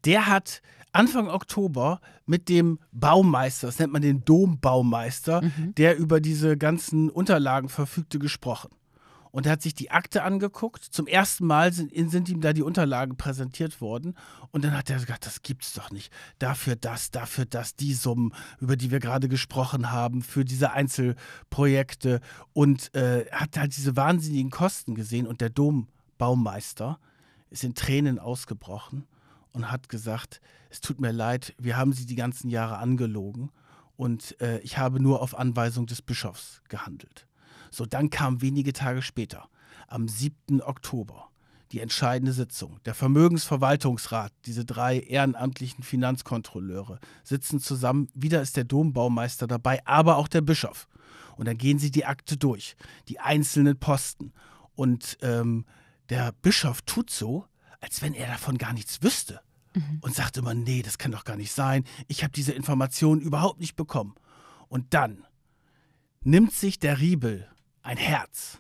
Speaker 1: Der hat Anfang Oktober mit dem Baumeister, das nennt man den Dombaumeister, mhm. der über diese ganzen Unterlagen verfügte, gesprochen und er hat sich die Akte angeguckt. Zum ersten Mal sind, sind ihm da die Unterlagen präsentiert worden. Und dann hat er gesagt, das gibt's doch nicht. Dafür das, dafür das, die Summen, über die wir gerade gesprochen haben, für diese Einzelprojekte. Und äh, hat halt diese wahnsinnigen Kosten gesehen. Und der Dombaumeister ist in Tränen ausgebrochen und hat gesagt, es tut mir leid, wir haben sie die ganzen Jahre angelogen und äh, ich habe nur auf Anweisung des Bischofs gehandelt. So, dann kam wenige Tage später, am 7. Oktober, die entscheidende Sitzung. Der Vermögensverwaltungsrat, diese drei ehrenamtlichen Finanzkontrolleure, sitzen zusammen. Wieder ist der Dombaumeister dabei, aber auch der Bischof. Und dann gehen sie die Akte durch, die einzelnen Posten. Und ähm, der Bischof tut so, als wenn er davon gar nichts wüsste. Mhm. Und sagt immer, nee, das kann doch gar nicht sein. Ich habe diese Informationen überhaupt nicht bekommen. Und dann nimmt sich der Riebel ein Herz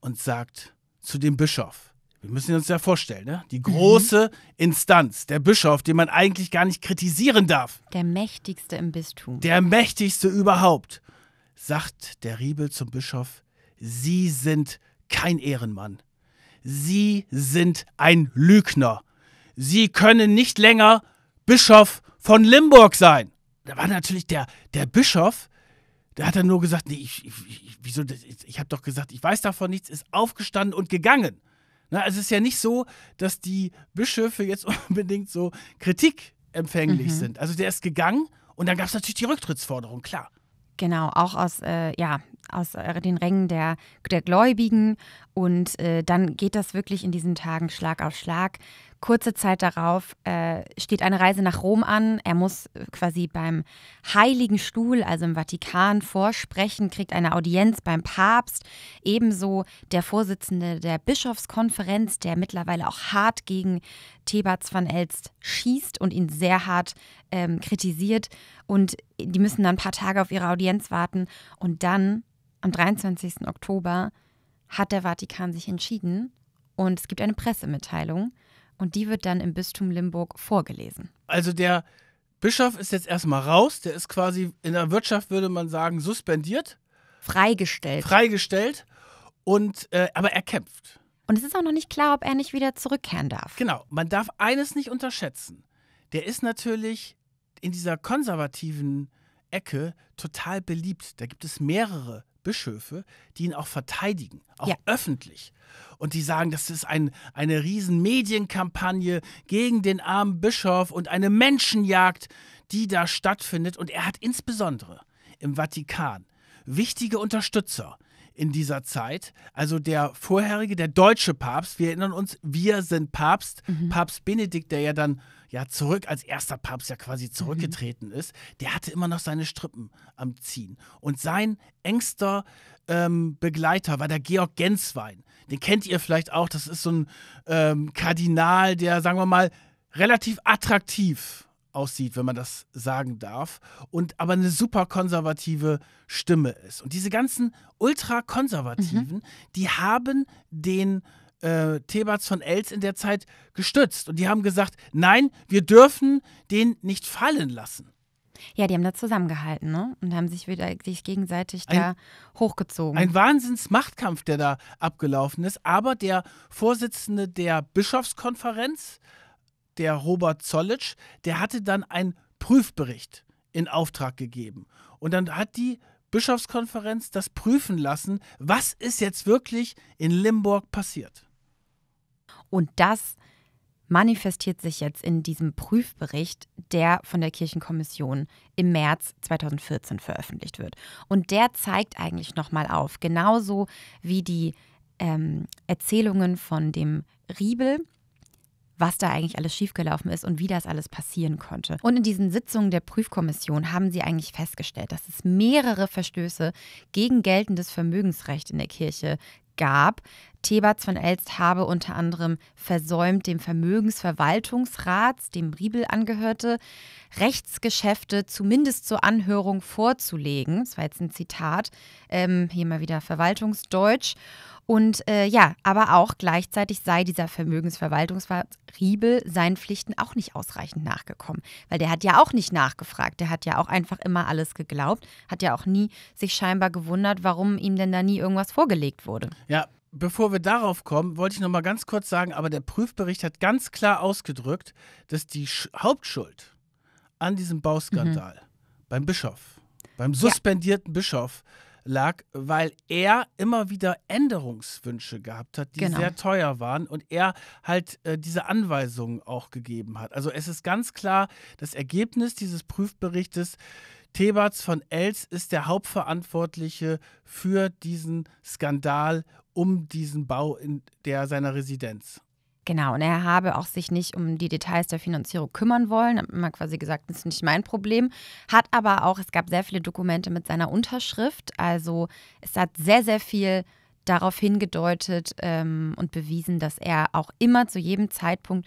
Speaker 1: und sagt zu dem Bischof, wir müssen uns ja vorstellen, ne? die mhm. große mhm. Instanz, der Bischof, den man eigentlich gar nicht kritisieren darf.
Speaker 2: Der mächtigste im Bistum. Der
Speaker 1: mächtigste überhaupt, sagt der Riebel zum Bischof, Sie sind kein Ehrenmann. Sie sind ein Lügner. Sie können nicht länger Bischof von Limburg sein. Da war natürlich der, der Bischof, da hat er nur gesagt, nee, ich, ich, wieso, ich, ich habe doch gesagt, ich weiß davon nichts, ist aufgestanden und gegangen. Na, also es ist ja nicht so, dass die Bischöfe jetzt unbedingt so kritikempfänglich mhm. sind. Also der ist gegangen und dann gab es natürlich die Rücktrittsforderung, klar.
Speaker 2: Genau, auch aus, äh, ja, aus äh, den Rängen der, der Gläubigen. Und äh, dann geht das wirklich in diesen Tagen Schlag auf Schlag. Kurze Zeit darauf äh, steht eine Reise nach Rom an. Er muss äh, quasi beim Heiligen Stuhl, also im Vatikan, vorsprechen, kriegt eine Audienz beim Papst. Ebenso der Vorsitzende der Bischofskonferenz, der mittlerweile auch hart gegen Thebats van Elst schießt und ihn sehr hart ähm, kritisiert. Und die müssen dann ein paar Tage auf ihre Audienz warten. Und dann, am 23. Oktober, hat der Vatikan sich entschieden und es gibt eine Pressemitteilung und die wird dann im Bistum Limburg vorgelesen.
Speaker 1: Also der Bischof ist jetzt erstmal raus, der ist quasi in der Wirtschaft, würde man sagen, suspendiert. Freigestellt. Freigestellt. Und äh, aber er kämpft. Und es ist auch noch nicht klar, ob er nicht wieder zurückkehren darf. Genau, man darf eines nicht unterschätzen. Der ist natürlich in dieser konservativen Ecke total beliebt. Da gibt es mehrere Bischöfe, die ihn auch verteidigen, auch ja. öffentlich. Und die sagen, das ist ein, eine riesen Medienkampagne gegen den armen Bischof und eine Menschenjagd, die da stattfindet. Und er hat insbesondere im Vatikan wichtige Unterstützer in dieser Zeit. Also der vorherige, der deutsche Papst, wir erinnern uns, wir sind Papst, mhm. Papst Benedikt, der ja dann ja zurück als erster Papst ja quasi mhm. zurückgetreten mhm. ist, der hatte immer noch seine Strippen am Ziehen. Und sein engster ähm, Begleiter war der Georg Genswein. Den kennt ihr vielleicht auch. Das ist so ein ähm, Kardinal, der, sagen wir mal, relativ attraktiv aussieht, wenn man das sagen darf, und aber eine super konservative Stimme ist. Und diese ganzen ultrakonservativen, mhm. die haben den äh, Thebats von Els in der Zeit gestützt. Und die haben gesagt, nein, wir dürfen den nicht fallen lassen.
Speaker 2: Ja, die haben da zusammengehalten ne? und haben sich wieder sich gegenseitig ein, da hochgezogen. Ein
Speaker 1: Wahnsinnsmachtkampf, der da abgelaufen ist. Aber der Vorsitzende der Bischofskonferenz, der Robert Zollitsch, der hatte dann einen Prüfbericht in Auftrag gegeben. Und dann hat die Bischofskonferenz das prüfen lassen, was ist jetzt wirklich in Limburg passiert. Und das
Speaker 2: manifestiert sich jetzt in diesem Prüfbericht, der von der Kirchenkommission im März 2014 veröffentlicht wird. Und der zeigt eigentlich nochmal auf, genauso wie die ähm, Erzählungen von dem Riebel, was da eigentlich alles schiefgelaufen ist und wie das alles passieren konnte. Und in diesen Sitzungen der Prüfkommission haben sie eigentlich festgestellt, dass es mehrere Verstöße gegen geltendes Vermögensrecht in der Kirche gab, Theberts von Elst habe unter anderem versäumt, dem Vermögensverwaltungsrat, dem Riebel angehörte, Rechtsgeschäfte zumindest zur Anhörung vorzulegen. Das war jetzt ein Zitat, ähm, hier mal wieder Verwaltungsdeutsch. Und äh, ja, aber auch gleichzeitig sei dieser Vermögensverwaltungsrat Riebel seinen Pflichten auch nicht ausreichend nachgekommen, weil der hat ja auch nicht nachgefragt, der hat ja auch einfach immer alles geglaubt, hat ja auch nie sich scheinbar gewundert, warum ihm denn da nie
Speaker 1: irgendwas vorgelegt wurde. Ja, bevor wir darauf kommen, wollte ich noch mal ganz kurz sagen, aber der Prüfbericht hat ganz klar ausgedrückt, dass die Sch Hauptschuld an diesem Bauskandal mhm. beim Bischof, beim suspendierten ja. Bischof lag, weil er immer wieder Änderungswünsche gehabt hat, die genau. sehr teuer waren und er halt äh, diese Anweisungen auch gegeben hat. Also es ist ganz klar, das Ergebnis dieses Prüfberichtes Thebats von Els ist der Hauptverantwortliche für diesen Skandal um diesen Bau in der seiner Residenz. Genau, und er
Speaker 2: habe auch sich nicht um die Details der Finanzierung kümmern wollen, hat immer quasi gesagt, das ist nicht mein Problem, hat aber auch, es gab sehr viele Dokumente mit seiner Unterschrift, also es hat sehr, sehr viel darauf hingedeutet ähm, und bewiesen, dass er auch immer zu jedem Zeitpunkt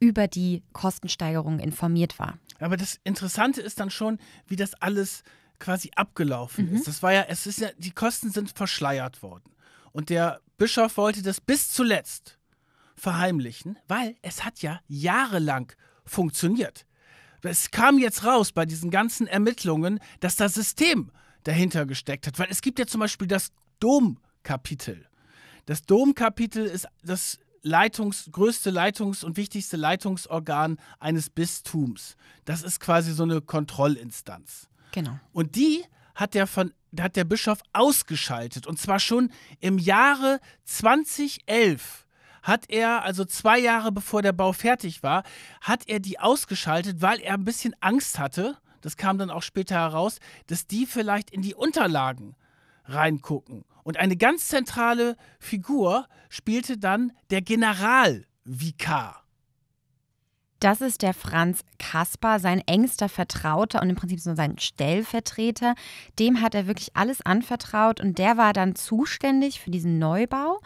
Speaker 2: über die Kostensteigerung informiert war.
Speaker 1: Aber das Interessante ist dann schon, wie das alles quasi abgelaufen mhm. ist. Das war ja, es ist ja, die Kosten sind verschleiert worden. Und der Bischof wollte das bis zuletzt verheimlichen, weil es hat ja jahrelang funktioniert. Es kam jetzt raus bei diesen ganzen Ermittlungen, dass das System dahinter gesteckt hat. Weil es gibt ja zum Beispiel das Domkapitel. Das Domkapitel ist das Leitungs, größte Leitungs- und wichtigste Leitungsorgan eines Bistums. Das ist quasi so eine Kontrollinstanz. Genau. Und die hat ja von hat der Bischof ausgeschaltet. Und zwar schon im Jahre 2011 hat er, also zwei Jahre bevor der Bau fertig war, hat er die ausgeschaltet, weil er ein bisschen Angst hatte, das kam dann auch später heraus, dass die vielleicht in die Unterlagen reingucken. Und eine ganz zentrale Figur spielte dann der Generalvikar. Das ist der Franz Kaspar, sein engster Vertrauter und im
Speaker 2: Prinzip so sein Stellvertreter. Dem hat er wirklich alles anvertraut und der war dann zuständig für diesen Neubau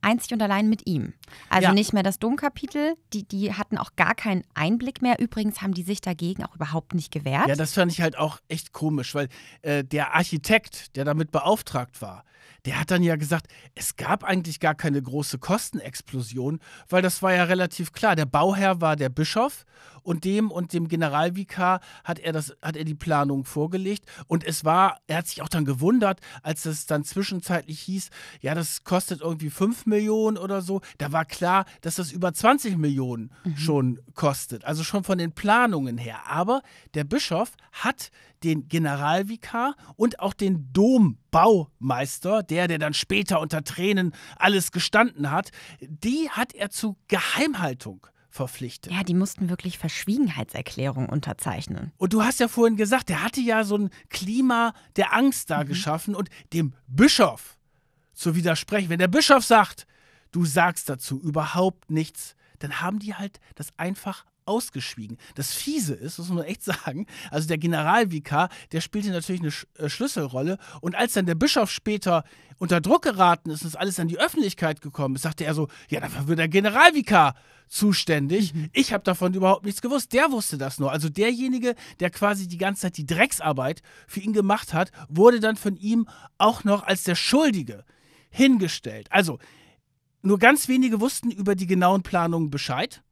Speaker 2: einzig und allein mit ihm. Also ja. nicht mehr das Domkapitel, die, die hatten auch gar keinen Einblick mehr. Übrigens haben die sich dagegen auch überhaupt nicht gewehrt. Ja, das
Speaker 1: fand ich halt auch echt komisch, weil äh, der Architekt, der damit beauftragt war, der hat dann ja gesagt, es gab eigentlich gar keine große Kostenexplosion, weil das war ja relativ klar. Der Bauherr war der Bischof und dem und dem Generalvikar hat er, das, hat er die Planung vorgelegt. Und es war, er hat sich auch dann gewundert, als es dann zwischenzeitlich hieß, ja, das kostet irgendwie 5 Millionen oder so. Da war klar, dass das über 20 Millionen mhm. schon kostet. Also schon von den Planungen her. Aber der Bischof hat den Generalvikar und auch den Dombaumeister, der, der dann später unter Tränen alles gestanden hat, die hat er zu Geheimhaltung verpflichtet. Ja, die mussten wirklich Verschwiegenheitserklärungen unterzeichnen. Und du hast ja vorhin gesagt, der hatte ja so ein Klima der Angst da mhm. geschaffen und dem Bischof zu widersprechen. Wenn der Bischof sagt, du sagst dazu überhaupt nichts, dann haben die halt das einfach ausgeschwiegen. Das Fiese ist, das muss man echt sagen, also der Generalvikar, der spielte natürlich eine Sch äh, Schlüsselrolle. Und als dann der Bischof später unter Druck geraten ist und das alles an die Öffentlichkeit gekommen ist, sagte er so, ja, dafür wird der Generalvikar zuständig. Mhm. Ich habe davon überhaupt nichts gewusst. Der wusste das nur. Also derjenige, der quasi die ganze Zeit die Drecksarbeit für ihn gemacht hat, wurde dann von ihm auch noch als der Schuldige hingestellt. Also nur ganz wenige wussten über die genauen Planungen Bescheid.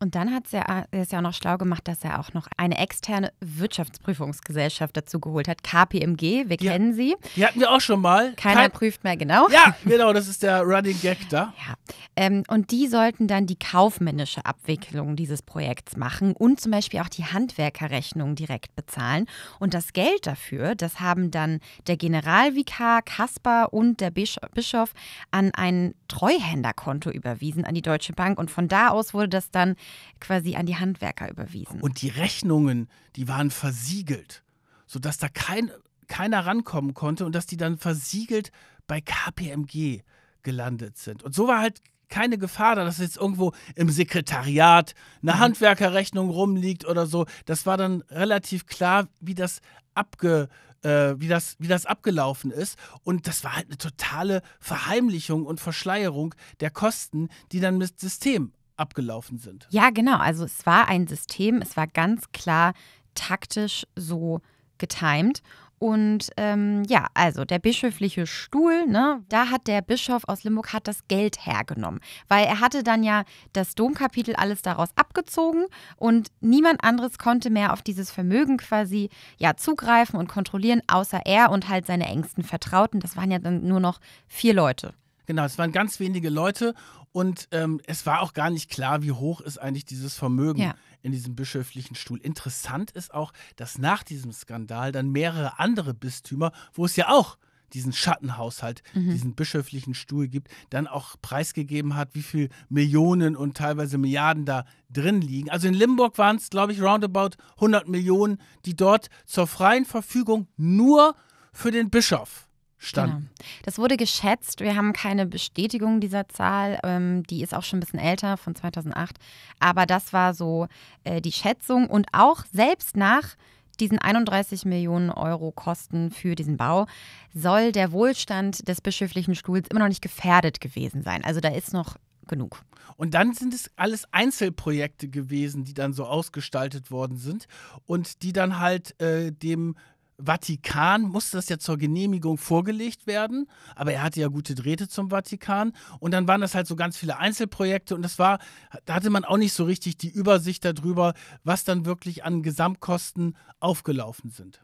Speaker 2: Und dann hat ah, er es ja auch noch schlau gemacht, dass er auch noch eine externe Wirtschaftsprüfungsgesellschaft dazu geholt hat, KPMG, wir ja. kennen sie.
Speaker 1: Die hatten wir auch schon mal. Keiner Kein
Speaker 2: prüft mehr, genau. Ja, genau, das ist der Running Gag da. Ja, ähm, und die sollten dann die kaufmännische Abwicklung dieses Projekts machen und zum Beispiel auch die Handwerkerrechnung direkt bezahlen. Und das Geld dafür, das haben dann der Generalvikar Kaspar und der Bischof an ein Treuhänderkonto überwiesen, an die Deutsche Bank. Und von da aus wurde das dann quasi an die Handwerker überwiesen.
Speaker 1: Und die Rechnungen, die waren versiegelt, sodass da kein, keiner rankommen konnte und dass die dann versiegelt bei KPMG gelandet sind. Und so war halt keine Gefahr da, dass jetzt irgendwo im Sekretariat eine mhm. Handwerkerrechnung rumliegt oder so. Das war dann relativ klar, wie das abge äh, wie, das, wie das abgelaufen ist. Und das war halt eine totale Verheimlichung und Verschleierung der Kosten, die dann mit System abgelaufen sind.
Speaker 2: Ja, genau. Also es war ein System, es war ganz klar taktisch so getimt. Und ähm, ja, also der bischöfliche Stuhl, ne, da hat der Bischof aus Limburg hat das Geld hergenommen, weil er hatte dann ja das Domkapitel alles daraus abgezogen und niemand anderes konnte mehr auf dieses Vermögen quasi ja zugreifen und kontrollieren, außer er und halt seine engsten Vertrauten. Das waren ja dann nur noch
Speaker 1: vier Leute. Genau, es waren ganz wenige Leute und ähm, es war auch gar nicht klar, wie hoch ist eigentlich dieses Vermögen ja. in diesem bischöflichen Stuhl. Interessant ist auch, dass nach diesem Skandal dann mehrere andere Bistümer, wo es ja auch diesen Schattenhaushalt, mhm. diesen bischöflichen Stuhl gibt, dann auch preisgegeben hat, wie viel Millionen und teilweise Milliarden da drin liegen. Also in Limburg waren es, glaube ich, roundabout 100 Millionen, die dort zur freien Verfügung nur für den Bischof standen.
Speaker 2: Genau. Das wurde geschätzt. Wir haben keine Bestätigung dieser Zahl. Ähm, die ist auch schon ein bisschen älter, von 2008. Aber das war so äh, die Schätzung. Und auch selbst nach diesen 31 Millionen Euro Kosten für diesen Bau soll der Wohlstand des bischöflichen Stuhls immer noch nicht gefährdet gewesen sein. Also da ist noch genug.
Speaker 1: Und dann sind es alles Einzelprojekte gewesen, die dann so ausgestaltet worden sind und die dann halt äh, dem Vatikan musste das ja zur Genehmigung vorgelegt werden, aber er hatte ja gute Drähte zum Vatikan und dann waren das halt so ganz viele Einzelprojekte und das war, da hatte man auch nicht so richtig die Übersicht darüber, was dann wirklich an Gesamtkosten aufgelaufen sind.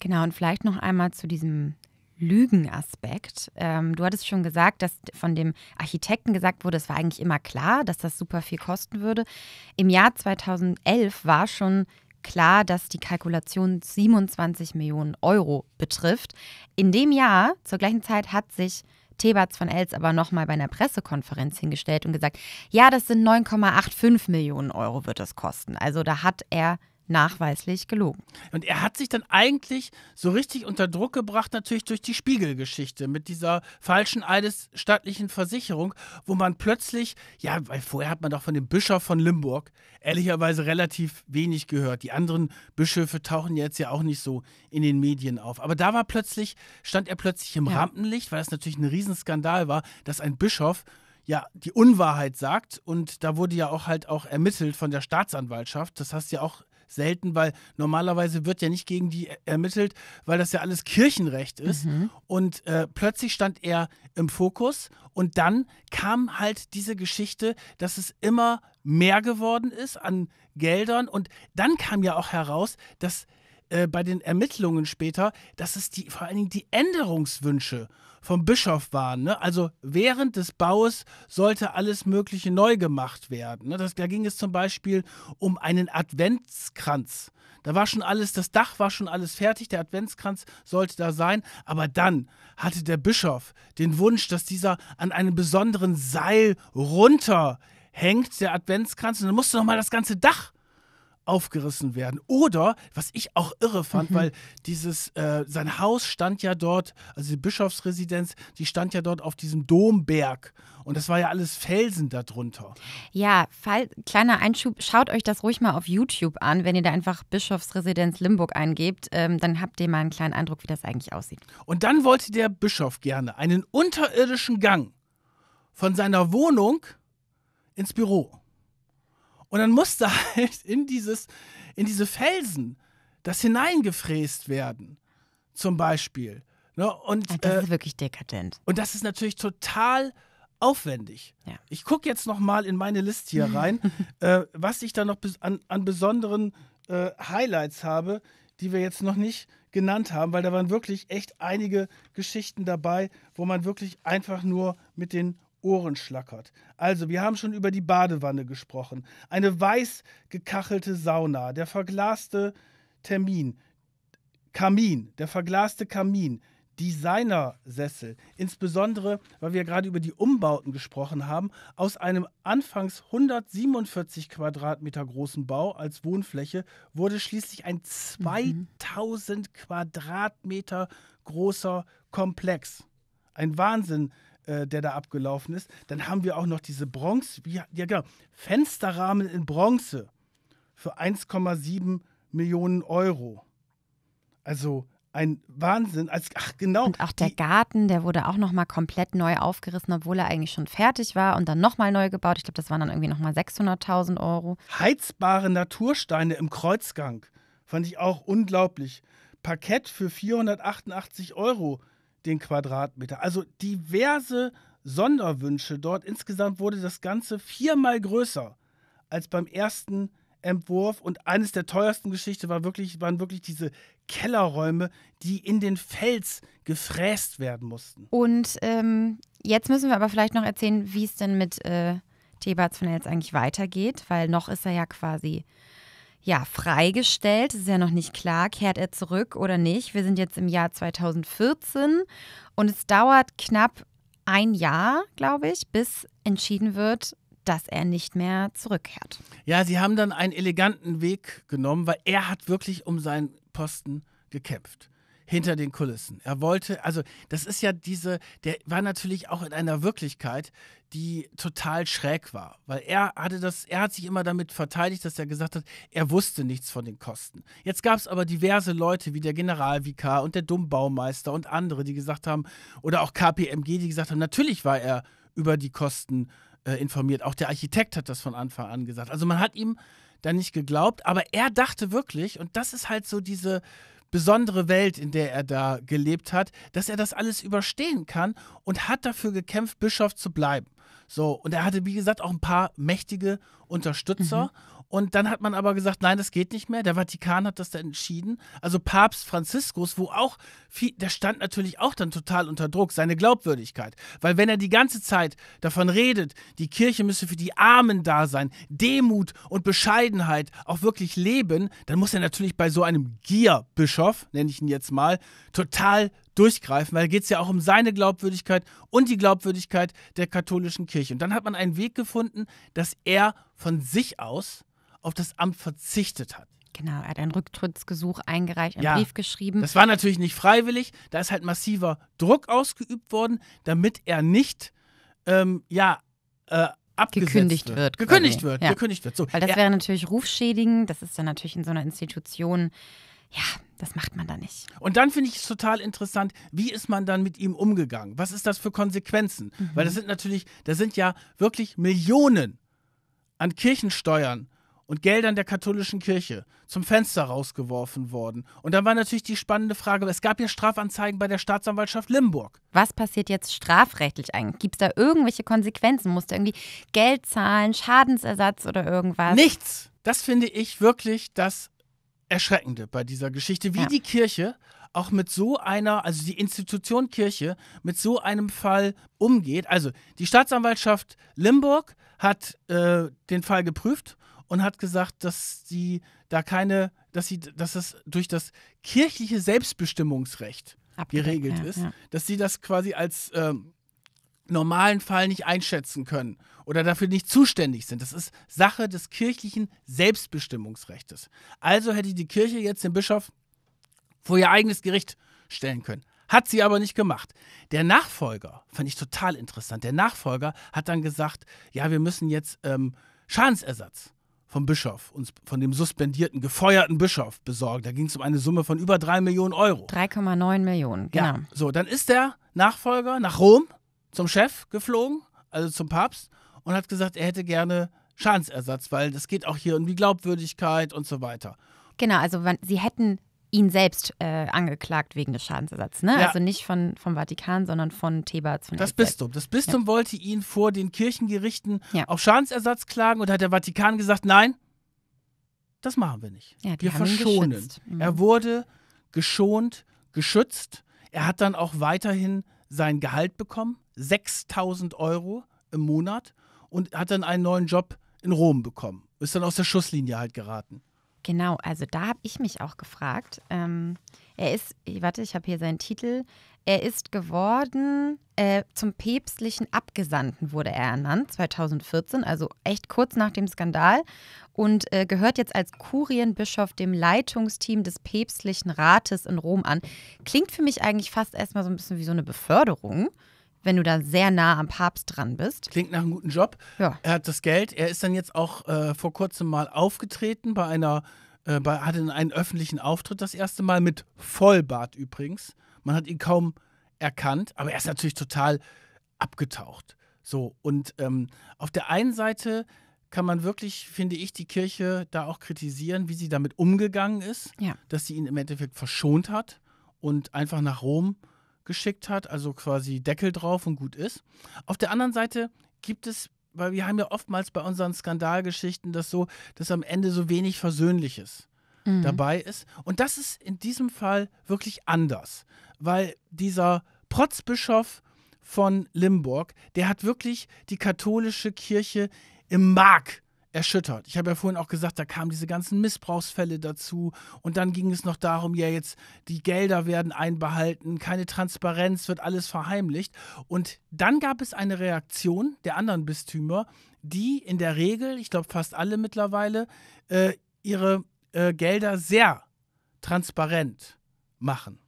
Speaker 2: Genau, und vielleicht noch einmal zu diesem Lügenaspekt. Ähm, du hattest schon gesagt, dass von dem Architekten gesagt wurde, es war eigentlich immer klar, dass das super viel kosten würde. Im Jahr 2011 war schon klar, dass die Kalkulation 27 Millionen Euro betrifft. In dem Jahr, zur gleichen Zeit, hat sich Tebatz von Els aber nochmal bei einer Pressekonferenz hingestellt und gesagt, ja, das sind 9,85 Millionen Euro wird das kosten. Also da hat er nachweislich gelogen. Und
Speaker 1: er hat sich dann eigentlich so richtig unter Druck gebracht, natürlich durch die Spiegelgeschichte mit dieser falschen eidesstattlichen Versicherung, wo man plötzlich, ja, weil vorher hat man doch von dem Bischof von Limburg ehrlicherweise relativ wenig gehört. Die anderen Bischöfe tauchen jetzt ja auch nicht so in den Medien auf. Aber da war plötzlich, stand er plötzlich im ja. Rampenlicht, weil das natürlich ein Riesenskandal war, dass ein Bischof ja, die Unwahrheit sagt. Und da wurde ja auch halt auch ermittelt von der Staatsanwaltschaft. Das hast du ja auch selten, weil normalerweise wird ja nicht gegen die ermittelt, weil das ja alles Kirchenrecht ist. Mhm. Und äh, plötzlich stand er im Fokus und dann kam halt diese Geschichte, dass es immer mehr geworden ist an Geldern. Und dann kam ja auch heraus, dass äh, bei den Ermittlungen später, dass es die, vor allen Dingen die Änderungswünsche vom Bischof waren. Ne? Also während des Baus sollte alles Mögliche neu gemacht werden. Ne? Das, da ging es zum Beispiel um einen Adventskranz. Da war schon alles, das Dach war schon alles fertig, der Adventskranz sollte da sein. Aber dann hatte der Bischof den Wunsch, dass dieser an einem besonderen Seil runter hängt, der Adventskranz. Und dann musste nochmal das ganze Dach aufgerissen werden. Oder, was ich auch irre fand, mhm. weil dieses, äh, sein Haus stand ja dort, also die Bischofsresidenz, die stand ja dort auf diesem Domberg. Und das war ja alles Felsen darunter.
Speaker 2: Ja, Fall, kleiner Einschub, schaut euch das ruhig mal auf YouTube an. Wenn ihr da einfach Bischofsresidenz Limburg eingebt,
Speaker 1: ähm, dann habt ihr mal einen kleinen Eindruck, wie das eigentlich aussieht. Und dann wollte der Bischof gerne einen unterirdischen Gang von seiner Wohnung ins Büro. Und dann musste halt in, dieses, in diese Felsen das hineingefräst werden, zum Beispiel. Ne? Und, ah, das äh, ist wirklich dekadent. Und das ist natürlich total aufwendig. Ja. Ich gucke jetzt nochmal in meine Liste hier rein, äh, was ich da noch an, an besonderen äh, Highlights habe, die wir jetzt noch nicht genannt haben, weil da waren wirklich echt einige Geschichten dabei, wo man wirklich einfach nur mit den Ohren schlackert. Also, wir haben schon über die Badewanne gesprochen. Eine weiß gekachelte Sauna, der verglaste Termin, Kamin, der verglaste Kamin, Designersessel, insbesondere weil wir gerade über die Umbauten gesprochen haben, aus einem anfangs 147 Quadratmeter großen Bau als Wohnfläche wurde schließlich ein 2000 mhm. Quadratmeter großer Komplex. Ein Wahnsinn, äh, der da abgelaufen ist. Dann haben wir auch noch diese Bronze, ja, ja genau, Fensterrahmen in Bronze für 1,7 Millionen Euro. Also ein Wahnsinn. Als, ach, genau. Und auch der
Speaker 2: Garten, der wurde auch nochmal komplett neu aufgerissen, obwohl er eigentlich schon fertig war und dann nochmal neu gebaut. Ich glaube, das waren dann irgendwie nochmal 600.000
Speaker 1: Euro. Heizbare Natursteine im Kreuzgang. Fand ich auch unglaublich. Parkett für 488 Euro den Quadratmeter. Also diverse Sonderwünsche dort. Insgesamt wurde das Ganze viermal größer als beim ersten Entwurf. Und eines der teuersten Geschichten war wirklich, waren wirklich diese Kellerräume, die in den Fels gefräst werden mussten.
Speaker 2: Und ähm, jetzt müssen wir aber vielleicht noch erzählen, wie es denn mit äh, Thebats vonEls eigentlich weitergeht, weil noch ist er ja quasi ja, freigestellt. Es ist ja noch nicht klar, kehrt er zurück oder nicht. Wir sind jetzt im Jahr 2014 und es dauert knapp
Speaker 1: ein Jahr, glaube ich, bis entschieden wird, dass er nicht mehr zurückkehrt. Ja, sie haben dann einen eleganten Weg genommen, weil er hat wirklich um seinen Posten gekämpft hinter den Kulissen. Er wollte, also das ist ja diese, der war natürlich auch in einer Wirklichkeit, die total schräg war, weil er hatte das, er hat sich immer damit verteidigt, dass er gesagt hat, er wusste nichts von den Kosten. Jetzt gab es aber diverse Leute wie der Generalvikar und der Dummbaumeister und andere, die gesagt haben, oder auch KPMG, die gesagt haben, natürlich war er über die Kosten äh, informiert. Auch der Architekt hat das von Anfang an gesagt. Also man hat ihm da nicht geglaubt, aber er dachte wirklich, und das ist halt so diese, besondere Welt, in der er da gelebt hat, dass er das alles überstehen kann und hat dafür gekämpft, Bischof zu bleiben. So, und er hatte, wie gesagt, auch ein paar mächtige Unterstützer. Mhm. Und dann hat man aber gesagt, nein, das geht nicht mehr. Der Vatikan hat das dann entschieden. Also Papst Franziskus, wo auch, viel, der stand natürlich auch dann total unter Druck, seine Glaubwürdigkeit. Weil wenn er die ganze Zeit davon redet, die Kirche müsse für die Armen da sein, Demut und Bescheidenheit auch wirklich leben, dann muss er natürlich bei so einem Gierbischof, nenne ich ihn jetzt mal, total durchgreifen, weil geht es ja auch um seine Glaubwürdigkeit und die Glaubwürdigkeit der katholischen Kirche. Und dann hat man einen Weg gefunden, dass er von sich aus auf das Amt verzichtet hat. Genau, er hat ein Rücktrittsgesuch eingereicht, einen ja, Brief geschrieben. Das war natürlich nicht freiwillig, da ist halt massiver Druck ausgeübt worden, damit er nicht ähm, ja, äh, gekündigt wird. wird gekündigt wird, ja. gekündigt wird. So, Weil das er, wäre
Speaker 2: natürlich rufschädigend, das ist dann natürlich in so einer
Speaker 1: Institution, ja, das macht man da nicht. Und dann finde ich es total interessant, wie ist man dann mit ihm umgegangen? Was ist das für Konsequenzen? Mhm. Weil das sind natürlich, da sind ja wirklich Millionen an Kirchensteuern und Geldern der katholischen Kirche zum Fenster rausgeworfen worden. Und dann war natürlich die spannende Frage, es gab ja Strafanzeigen bei der Staatsanwaltschaft Limburg. Was passiert jetzt
Speaker 2: strafrechtlich eigentlich? Gibt es da irgendwelche Konsequenzen? Musst du irgendwie Geld zahlen, Schadensersatz oder
Speaker 1: irgendwas? Nichts. Das finde ich wirklich das Erschreckende bei dieser Geschichte, wie ja. die Kirche auch mit so einer, also die Institution Kirche, mit so einem Fall umgeht. Also die Staatsanwaltschaft Limburg hat äh, den Fall geprüft und hat gesagt, dass sie da keine, dass sie, dass es durch das kirchliche Selbstbestimmungsrecht Abgedeckt, geregelt ist, ja. dass sie das quasi als ähm, normalen Fall nicht einschätzen können oder dafür nicht zuständig sind. Das ist Sache des kirchlichen Selbstbestimmungsrechts. Also hätte die Kirche jetzt den Bischof vor ihr eigenes Gericht stellen können. Hat sie aber nicht gemacht. Der Nachfolger, fand ich total interessant, der Nachfolger hat dann gesagt, ja, wir müssen jetzt ähm, Schadensersatz vom Bischof, uns von dem suspendierten, gefeuerten Bischof besorgt. Da ging es um eine Summe von über 3 Millionen Euro. 3,9 Millionen, genau. Ja, so, dann ist der Nachfolger nach Rom zum Chef geflogen, also zum Papst, und hat gesagt, er hätte gerne Schadensersatz, weil das geht auch hier um die Glaubwürdigkeit und so weiter.
Speaker 2: Genau, also sie hätten ihn selbst äh, angeklagt wegen des Schadensersatzes. Ne? Ja. Also nicht von, vom Vatikan, sondern von Thebats. Von das Bistum. Das Bistum ja.
Speaker 1: wollte ihn vor den Kirchengerichten ja. auf Schadensersatz klagen und hat der Vatikan gesagt, nein, das machen wir nicht. wir verschonen. Mhm. Er wurde geschont, geschützt. Er hat dann auch weiterhin sein Gehalt bekommen, 6000 Euro im Monat und hat dann einen neuen Job in Rom bekommen. Ist dann aus der Schusslinie halt geraten. Genau, also da habe ich mich auch gefragt. Ähm,
Speaker 2: er ist, warte, ich habe hier seinen Titel. Er ist geworden, äh, zum päpstlichen Abgesandten wurde er ernannt, 2014, also echt kurz nach dem Skandal, und äh, gehört jetzt als Kurienbischof dem Leitungsteam des päpstlichen Rates in Rom an. Klingt für mich eigentlich fast erstmal so ein bisschen wie so eine Beförderung wenn du da
Speaker 1: sehr nah am Papst dran bist. Klingt nach einem guten Job. Ja. Er hat das Geld. Er ist dann jetzt auch äh, vor kurzem mal aufgetreten bei einer, äh, bei, hatte einen öffentlichen Auftritt das erste Mal mit Vollbart übrigens. Man hat ihn kaum erkannt, aber er ist natürlich total abgetaucht. So, und ähm, auf der einen Seite kann man wirklich, finde ich, die Kirche da auch kritisieren, wie sie damit umgegangen ist, ja. dass sie ihn im Endeffekt verschont hat und einfach nach Rom äh, geschickt hat, also quasi Deckel drauf und gut ist. Auf der anderen Seite gibt es, weil wir haben ja oftmals bei unseren Skandalgeschichten das so, dass am Ende so wenig Versöhnliches mhm. dabei ist. Und das ist in diesem Fall wirklich anders, weil dieser Protzbischof von Limburg, der hat wirklich die katholische Kirche im Mark erschüttert. Ich habe ja vorhin auch gesagt, da kamen diese ganzen Missbrauchsfälle dazu und dann ging es noch darum, ja jetzt die Gelder werden einbehalten, keine Transparenz, wird alles verheimlicht und dann gab es eine Reaktion der anderen Bistümer, die in der Regel, ich glaube fast alle mittlerweile, äh, ihre äh, Gelder sehr transparent machen.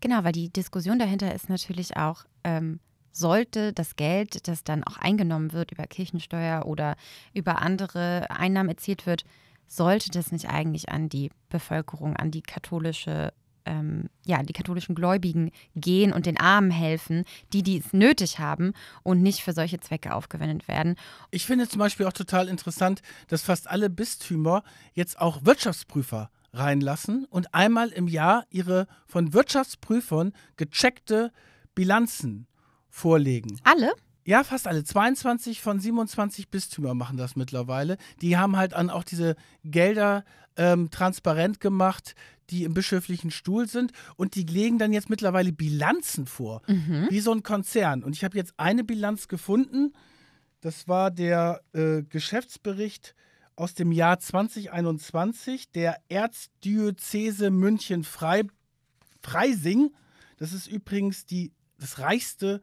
Speaker 2: Genau, weil die Diskussion dahinter ist natürlich auch, ähm, sollte das Geld, das dann auch eingenommen wird über Kirchensteuer oder über andere Einnahmen erzielt wird, sollte das nicht eigentlich an die Bevölkerung, an die katholische ähm, ja, die katholischen Gläubigen gehen und den Armen helfen, die, dies nötig haben und nicht für solche Zwecke aufgewendet
Speaker 1: werden. Ich finde zum Beispiel auch total interessant, dass fast alle Bistümer jetzt auch Wirtschaftsprüfer reinlassen und einmal im Jahr ihre von Wirtschaftsprüfern gecheckte Bilanzen vorlegen. Alle? Ja, fast alle. 22 von 27 Bistümer machen das mittlerweile. Die haben halt an auch diese Gelder ähm, transparent gemacht, die im bischöflichen Stuhl sind. Und die legen dann jetzt mittlerweile Bilanzen vor, mhm. wie so ein Konzern. Und ich habe jetzt eine Bilanz gefunden. Das war der äh, Geschäftsbericht aus dem Jahr 2021 der Erzdiözese München-Freising. Das ist übrigens die, das reichste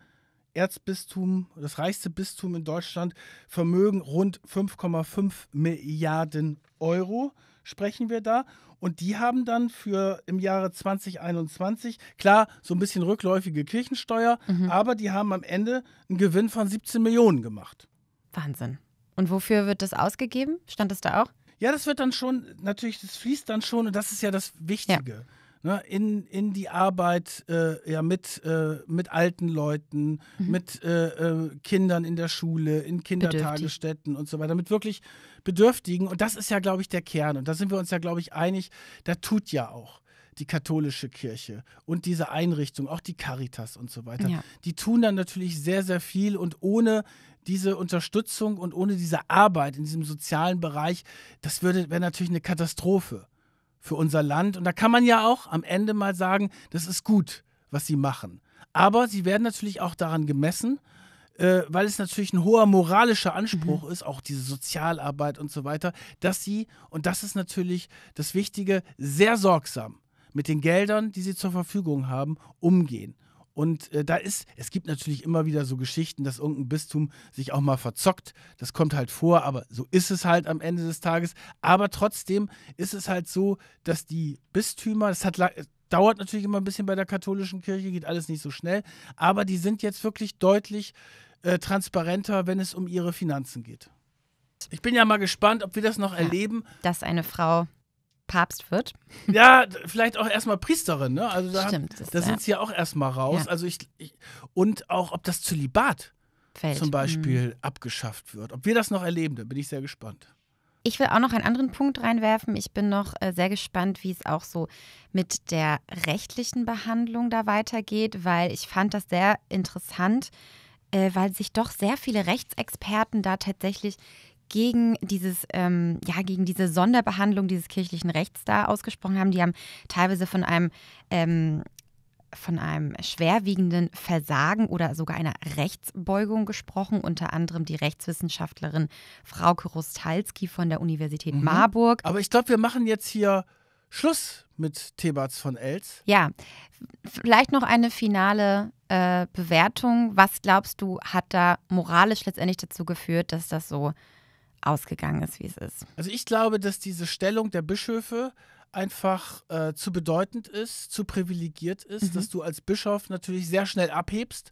Speaker 1: Erzbistum, das reichste Bistum in Deutschland, Vermögen rund 5,5 Milliarden Euro sprechen wir da. Und die haben dann für im Jahre 2021, klar, so ein bisschen rückläufige Kirchensteuer, mhm. aber die haben am Ende einen Gewinn von 17 Millionen gemacht. Wahnsinn. Und wofür wird das ausgegeben? Stand es da auch? Ja, das wird dann schon, natürlich, das fließt dann schon und das ist ja das Wichtige. Ja ne, in, in die Arbeit äh, ja, mit, äh, mit alten Leuten, mhm. mit äh, äh Kindern in der Schule, in Kindertagesstätten Bedürftig. und so weiter, mit wirklich Bedürftigen. Und das ist ja, glaube ich, der Kern. Und da sind wir uns ja, glaube ich, einig, da tut ja auch die katholische Kirche und diese Einrichtung, auch die Caritas und so weiter, ja. die tun dann natürlich sehr, sehr viel und ohne diese Unterstützung und ohne diese Arbeit in diesem sozialen Bereich, das würde wäre natürlich eine Katastrophe für unser Land. Und da kann man ja auch am Ende mal sagen, das ist gut, was sie machen. Aber sie werden natürlich auch daran gemessen, äh, weil es natürlich ein hoher moralischer Anspruch mhm. ist, auch diese Sozialarbeit und so weiter, dass sie, und das ist natürlich das Wichtige, sehr sorgsam mit den Geldern, die sie zur Verfügung haben, umgehen. Und äh, da ist, es gibt natürlich immer wieder so Geschichten, dass irgendein Bistum sich auch mal verzockt. Das kommt halt vor, aber so ist es halt am Ende des Tages. Aber trotzdem ist es halt so, dass die Bistümer, das hat äh, dauert natürlich immer ein bisschen bei der katholischen Kirche, geht alles nicht so schnell, aber die sind jetzt wirklich deutlich äh, transparenter, wenn es um ihre Finanzen geht. Ich bin ja mal gespannt, ob wir das noch erleben. Dass eine Frau Papst wird. Ja, vielleicht auch erstmal Priesterin, ne? Also da, Stimmt, das, da ja. sind sie ja auch erstmal raus. Ja. Also ich, ich, und auch, ob das Zölibat Fällt. zum Beispiel mhm. abgeschafft wird. Ob wir das noch erleben, da bin ich sehr gespannt.
Speaker 2: Ich will auch noch einen anderen Punkt reinwerfen. Ich bin noch äh, sehr gespannt, wie es auch so mit der rechtlichen Behandlung da weitergeht, weil ich fand das sehr interessant, äh, weil sich doch sehr viele Rechtsexperten da tatsächlich gegen dieses, ähm, ja, gegen diese Sonderbehandlung dieses kirchlichen Rechts da ausgesprochen haben. Die haben teilweise von einem ähm, von einem schwerwiegenden Versagen oder sogar einer Rechtsbeugung gesprochen, unter anderem die Rechtswissenschaftlerin Frau Korostalski von der
Speaker 1: Universität mhm. Marburg. Aber ich glaube, wir machen jetzt hier Schluss mit Thebats von Els.
Speaker 2: Ja, vielleicht noch eine finale äh, Bewertung. Was glaubst du, hat da moralisch letztendlich dazu geführt, dass das so ausgegangen ist, wie es ist.
Speaker 1: Also ich glaube, dass diese Stellung der Bischöfe einfach äh, zu bedeutend ist, zu privilegiert ist, mhm. dass du als Bischof natürlich sehr schnell abhebst.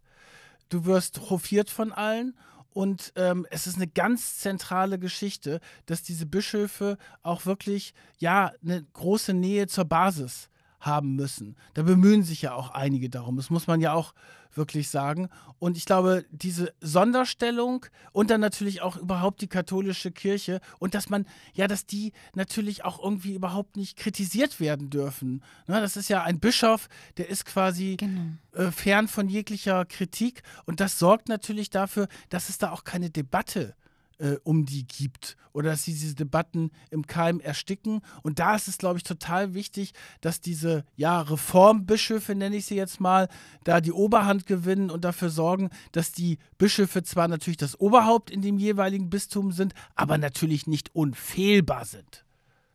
Speaker 1: Du wirst hofiert von allen und ähm, es ist eine ganz zentrale Geschichte, dass diese Bischöfe auch wirklich, ja, eine große Nähe zur Basis haben müssen. Da bemühen sich ja auch einige darum. Das muss man ja auch wirklich sagen. Und ich glaube, diese Sonderstellung und dann natürlich auch überhaupt die katholische Kirche und dass man, ja, dass die natürlich auch irgendwie überhaupt nicht kritisiert werden dürfen. Ne, das ist ja ein Bischof, der ist quasi genau. äh, fern von jeglicher Kritik und das sorgt natürlich dafür, dass es da auch keine Debatte gibt äh, um die gibt oder dass sie diese Debatten im Keim ersticken. Und da ist es, glaube ich, total wichtig, dass diese ja, Reformbischöfe, nenne ich sie jetzt mal, da die Oberhand gewinnen und dafür sorgen, dass die Bischöfe zwar natürlich das Oberhaupt in dem jeweiligen Bistum sind, aber natürlich nicht unfehlbar sind.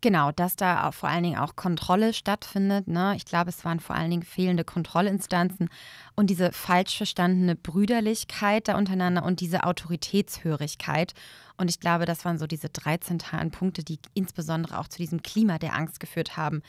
Speaker 2: Genau, dass da vor allen Dingen auch Kontrolle stattfindet. Ne? Ich glaube, es waren vor allen Dingen fehlende Kontrollinstanzen und diese falsch verstandene Brüderlichkeit da untereinander und diese Autoritätshörigkeit. Und ich glaube, das waren so diese drei zentralen Punkte, die insbesondere auch zu diesem Klima der Angst geführt haben,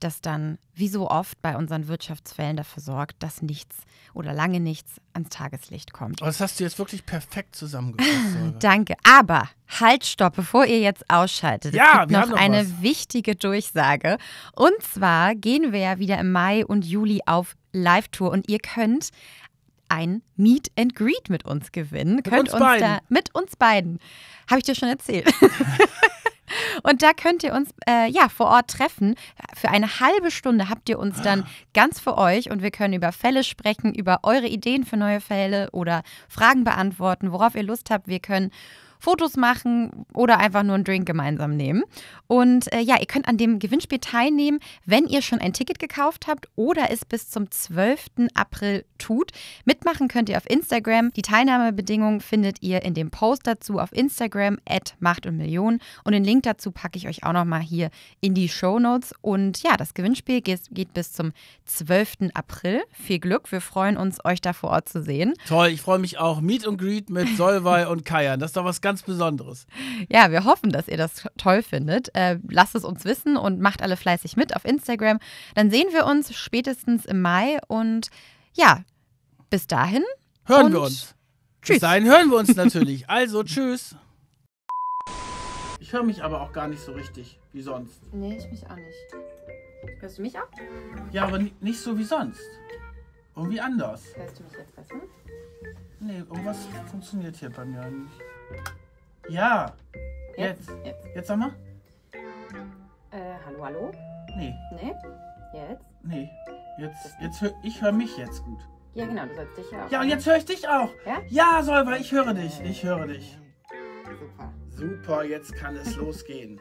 Speaker 2: das dann, wie so oft bei unseren Wirtschaftsfällen, dafür sorgt, dass nichts oder lange nichts ans Tageslicht kommt. Oh, das hast du jetzt wirklich perfekt zusammengefasst. Danke. Aber halt, stopp, bevor ihr jetzt ausschaltet. Ja, es gibt wir noch, haben eine was. wichtige Durchsage. Und zwar gehen wir ja wieder im Mai und Juli auf Live-Tour und ihr könnt ein Meet and Greet mit uns gewinnen. Mit Könnt uns, uns beiden. Da, mit uns beiden. Habe ich dir schon erzählt. Und da könnt ihr uns äh, ja vor Ort treffen. Für eine halbe Stunde habt ihr uns dann ah. ganz für euch und wir können über Fälle sprechen, über eure Ideen für neue Fälle oder Fragen beantworten, worauf ihr Lust habt. Wir können Fotos machen oder einfach nur einen Drink gemeinsam nehmen. Und äh, ja, ihr könnt an dem Gewinnspiel teilnehmen, wenn ihr schon ein Ticket gekauft habt oder es bis zum 12. April tut. Mitmachen könnt ihr auf Instagram. Die Teilnahmebedingungen findet ihr in dem Post dazu auf Instagram at Macht und Millionen. Und den Link dazu packe ich euch auch nochmal hier in die Show Notes. Und ja, das Gewinnspiel geht, geht bis zum 12. April. Viel Glück, wir freuen uns, euch da vor Ort zu sehen.
Speaker 1: Toll, ich freue mich auch. Meet und Greet mit Solvay und Kajan. Das ist doch was ganz ganz Besonderes.
Speaker 2: Ja, wir hoffen, dass ihr das toll findet. Äh, lasst es uns wissen und macht alle fleißig mit auf Instagram. Dann sehen wir uns spätestens im Mai und ja, bis dahin.
Speaker 1: Hören wir uns. Tschüss. Bis dahin hören wir uns natürlich. Also, tschüss. Ich höre mich aber auch gar nicht so richtig wie sonst. Nee, ich mich auch nicht. Hörst du mich auch? Ja, aber nicht so wie sonst. Irgendwie anders. Hörst du mich jetzt besser? Nee, irgendwas funktioniert hier bei mir nicht. Ja. Jetzt. Jetzt, jetzt. jetzt nochmal. Äh, hallo, hallo? Nee. Nee? Jetzt? Nee. Jetzt, jetzt hör, ich höre mich jetzt gut. Ja, genau, du sollst dich ja auch. Ja, und jetzt höre ich dich auch. Ja? Ja, Solver, ich höre dich. Ich höre dich. Super. Super, jetzt kann es losgehen.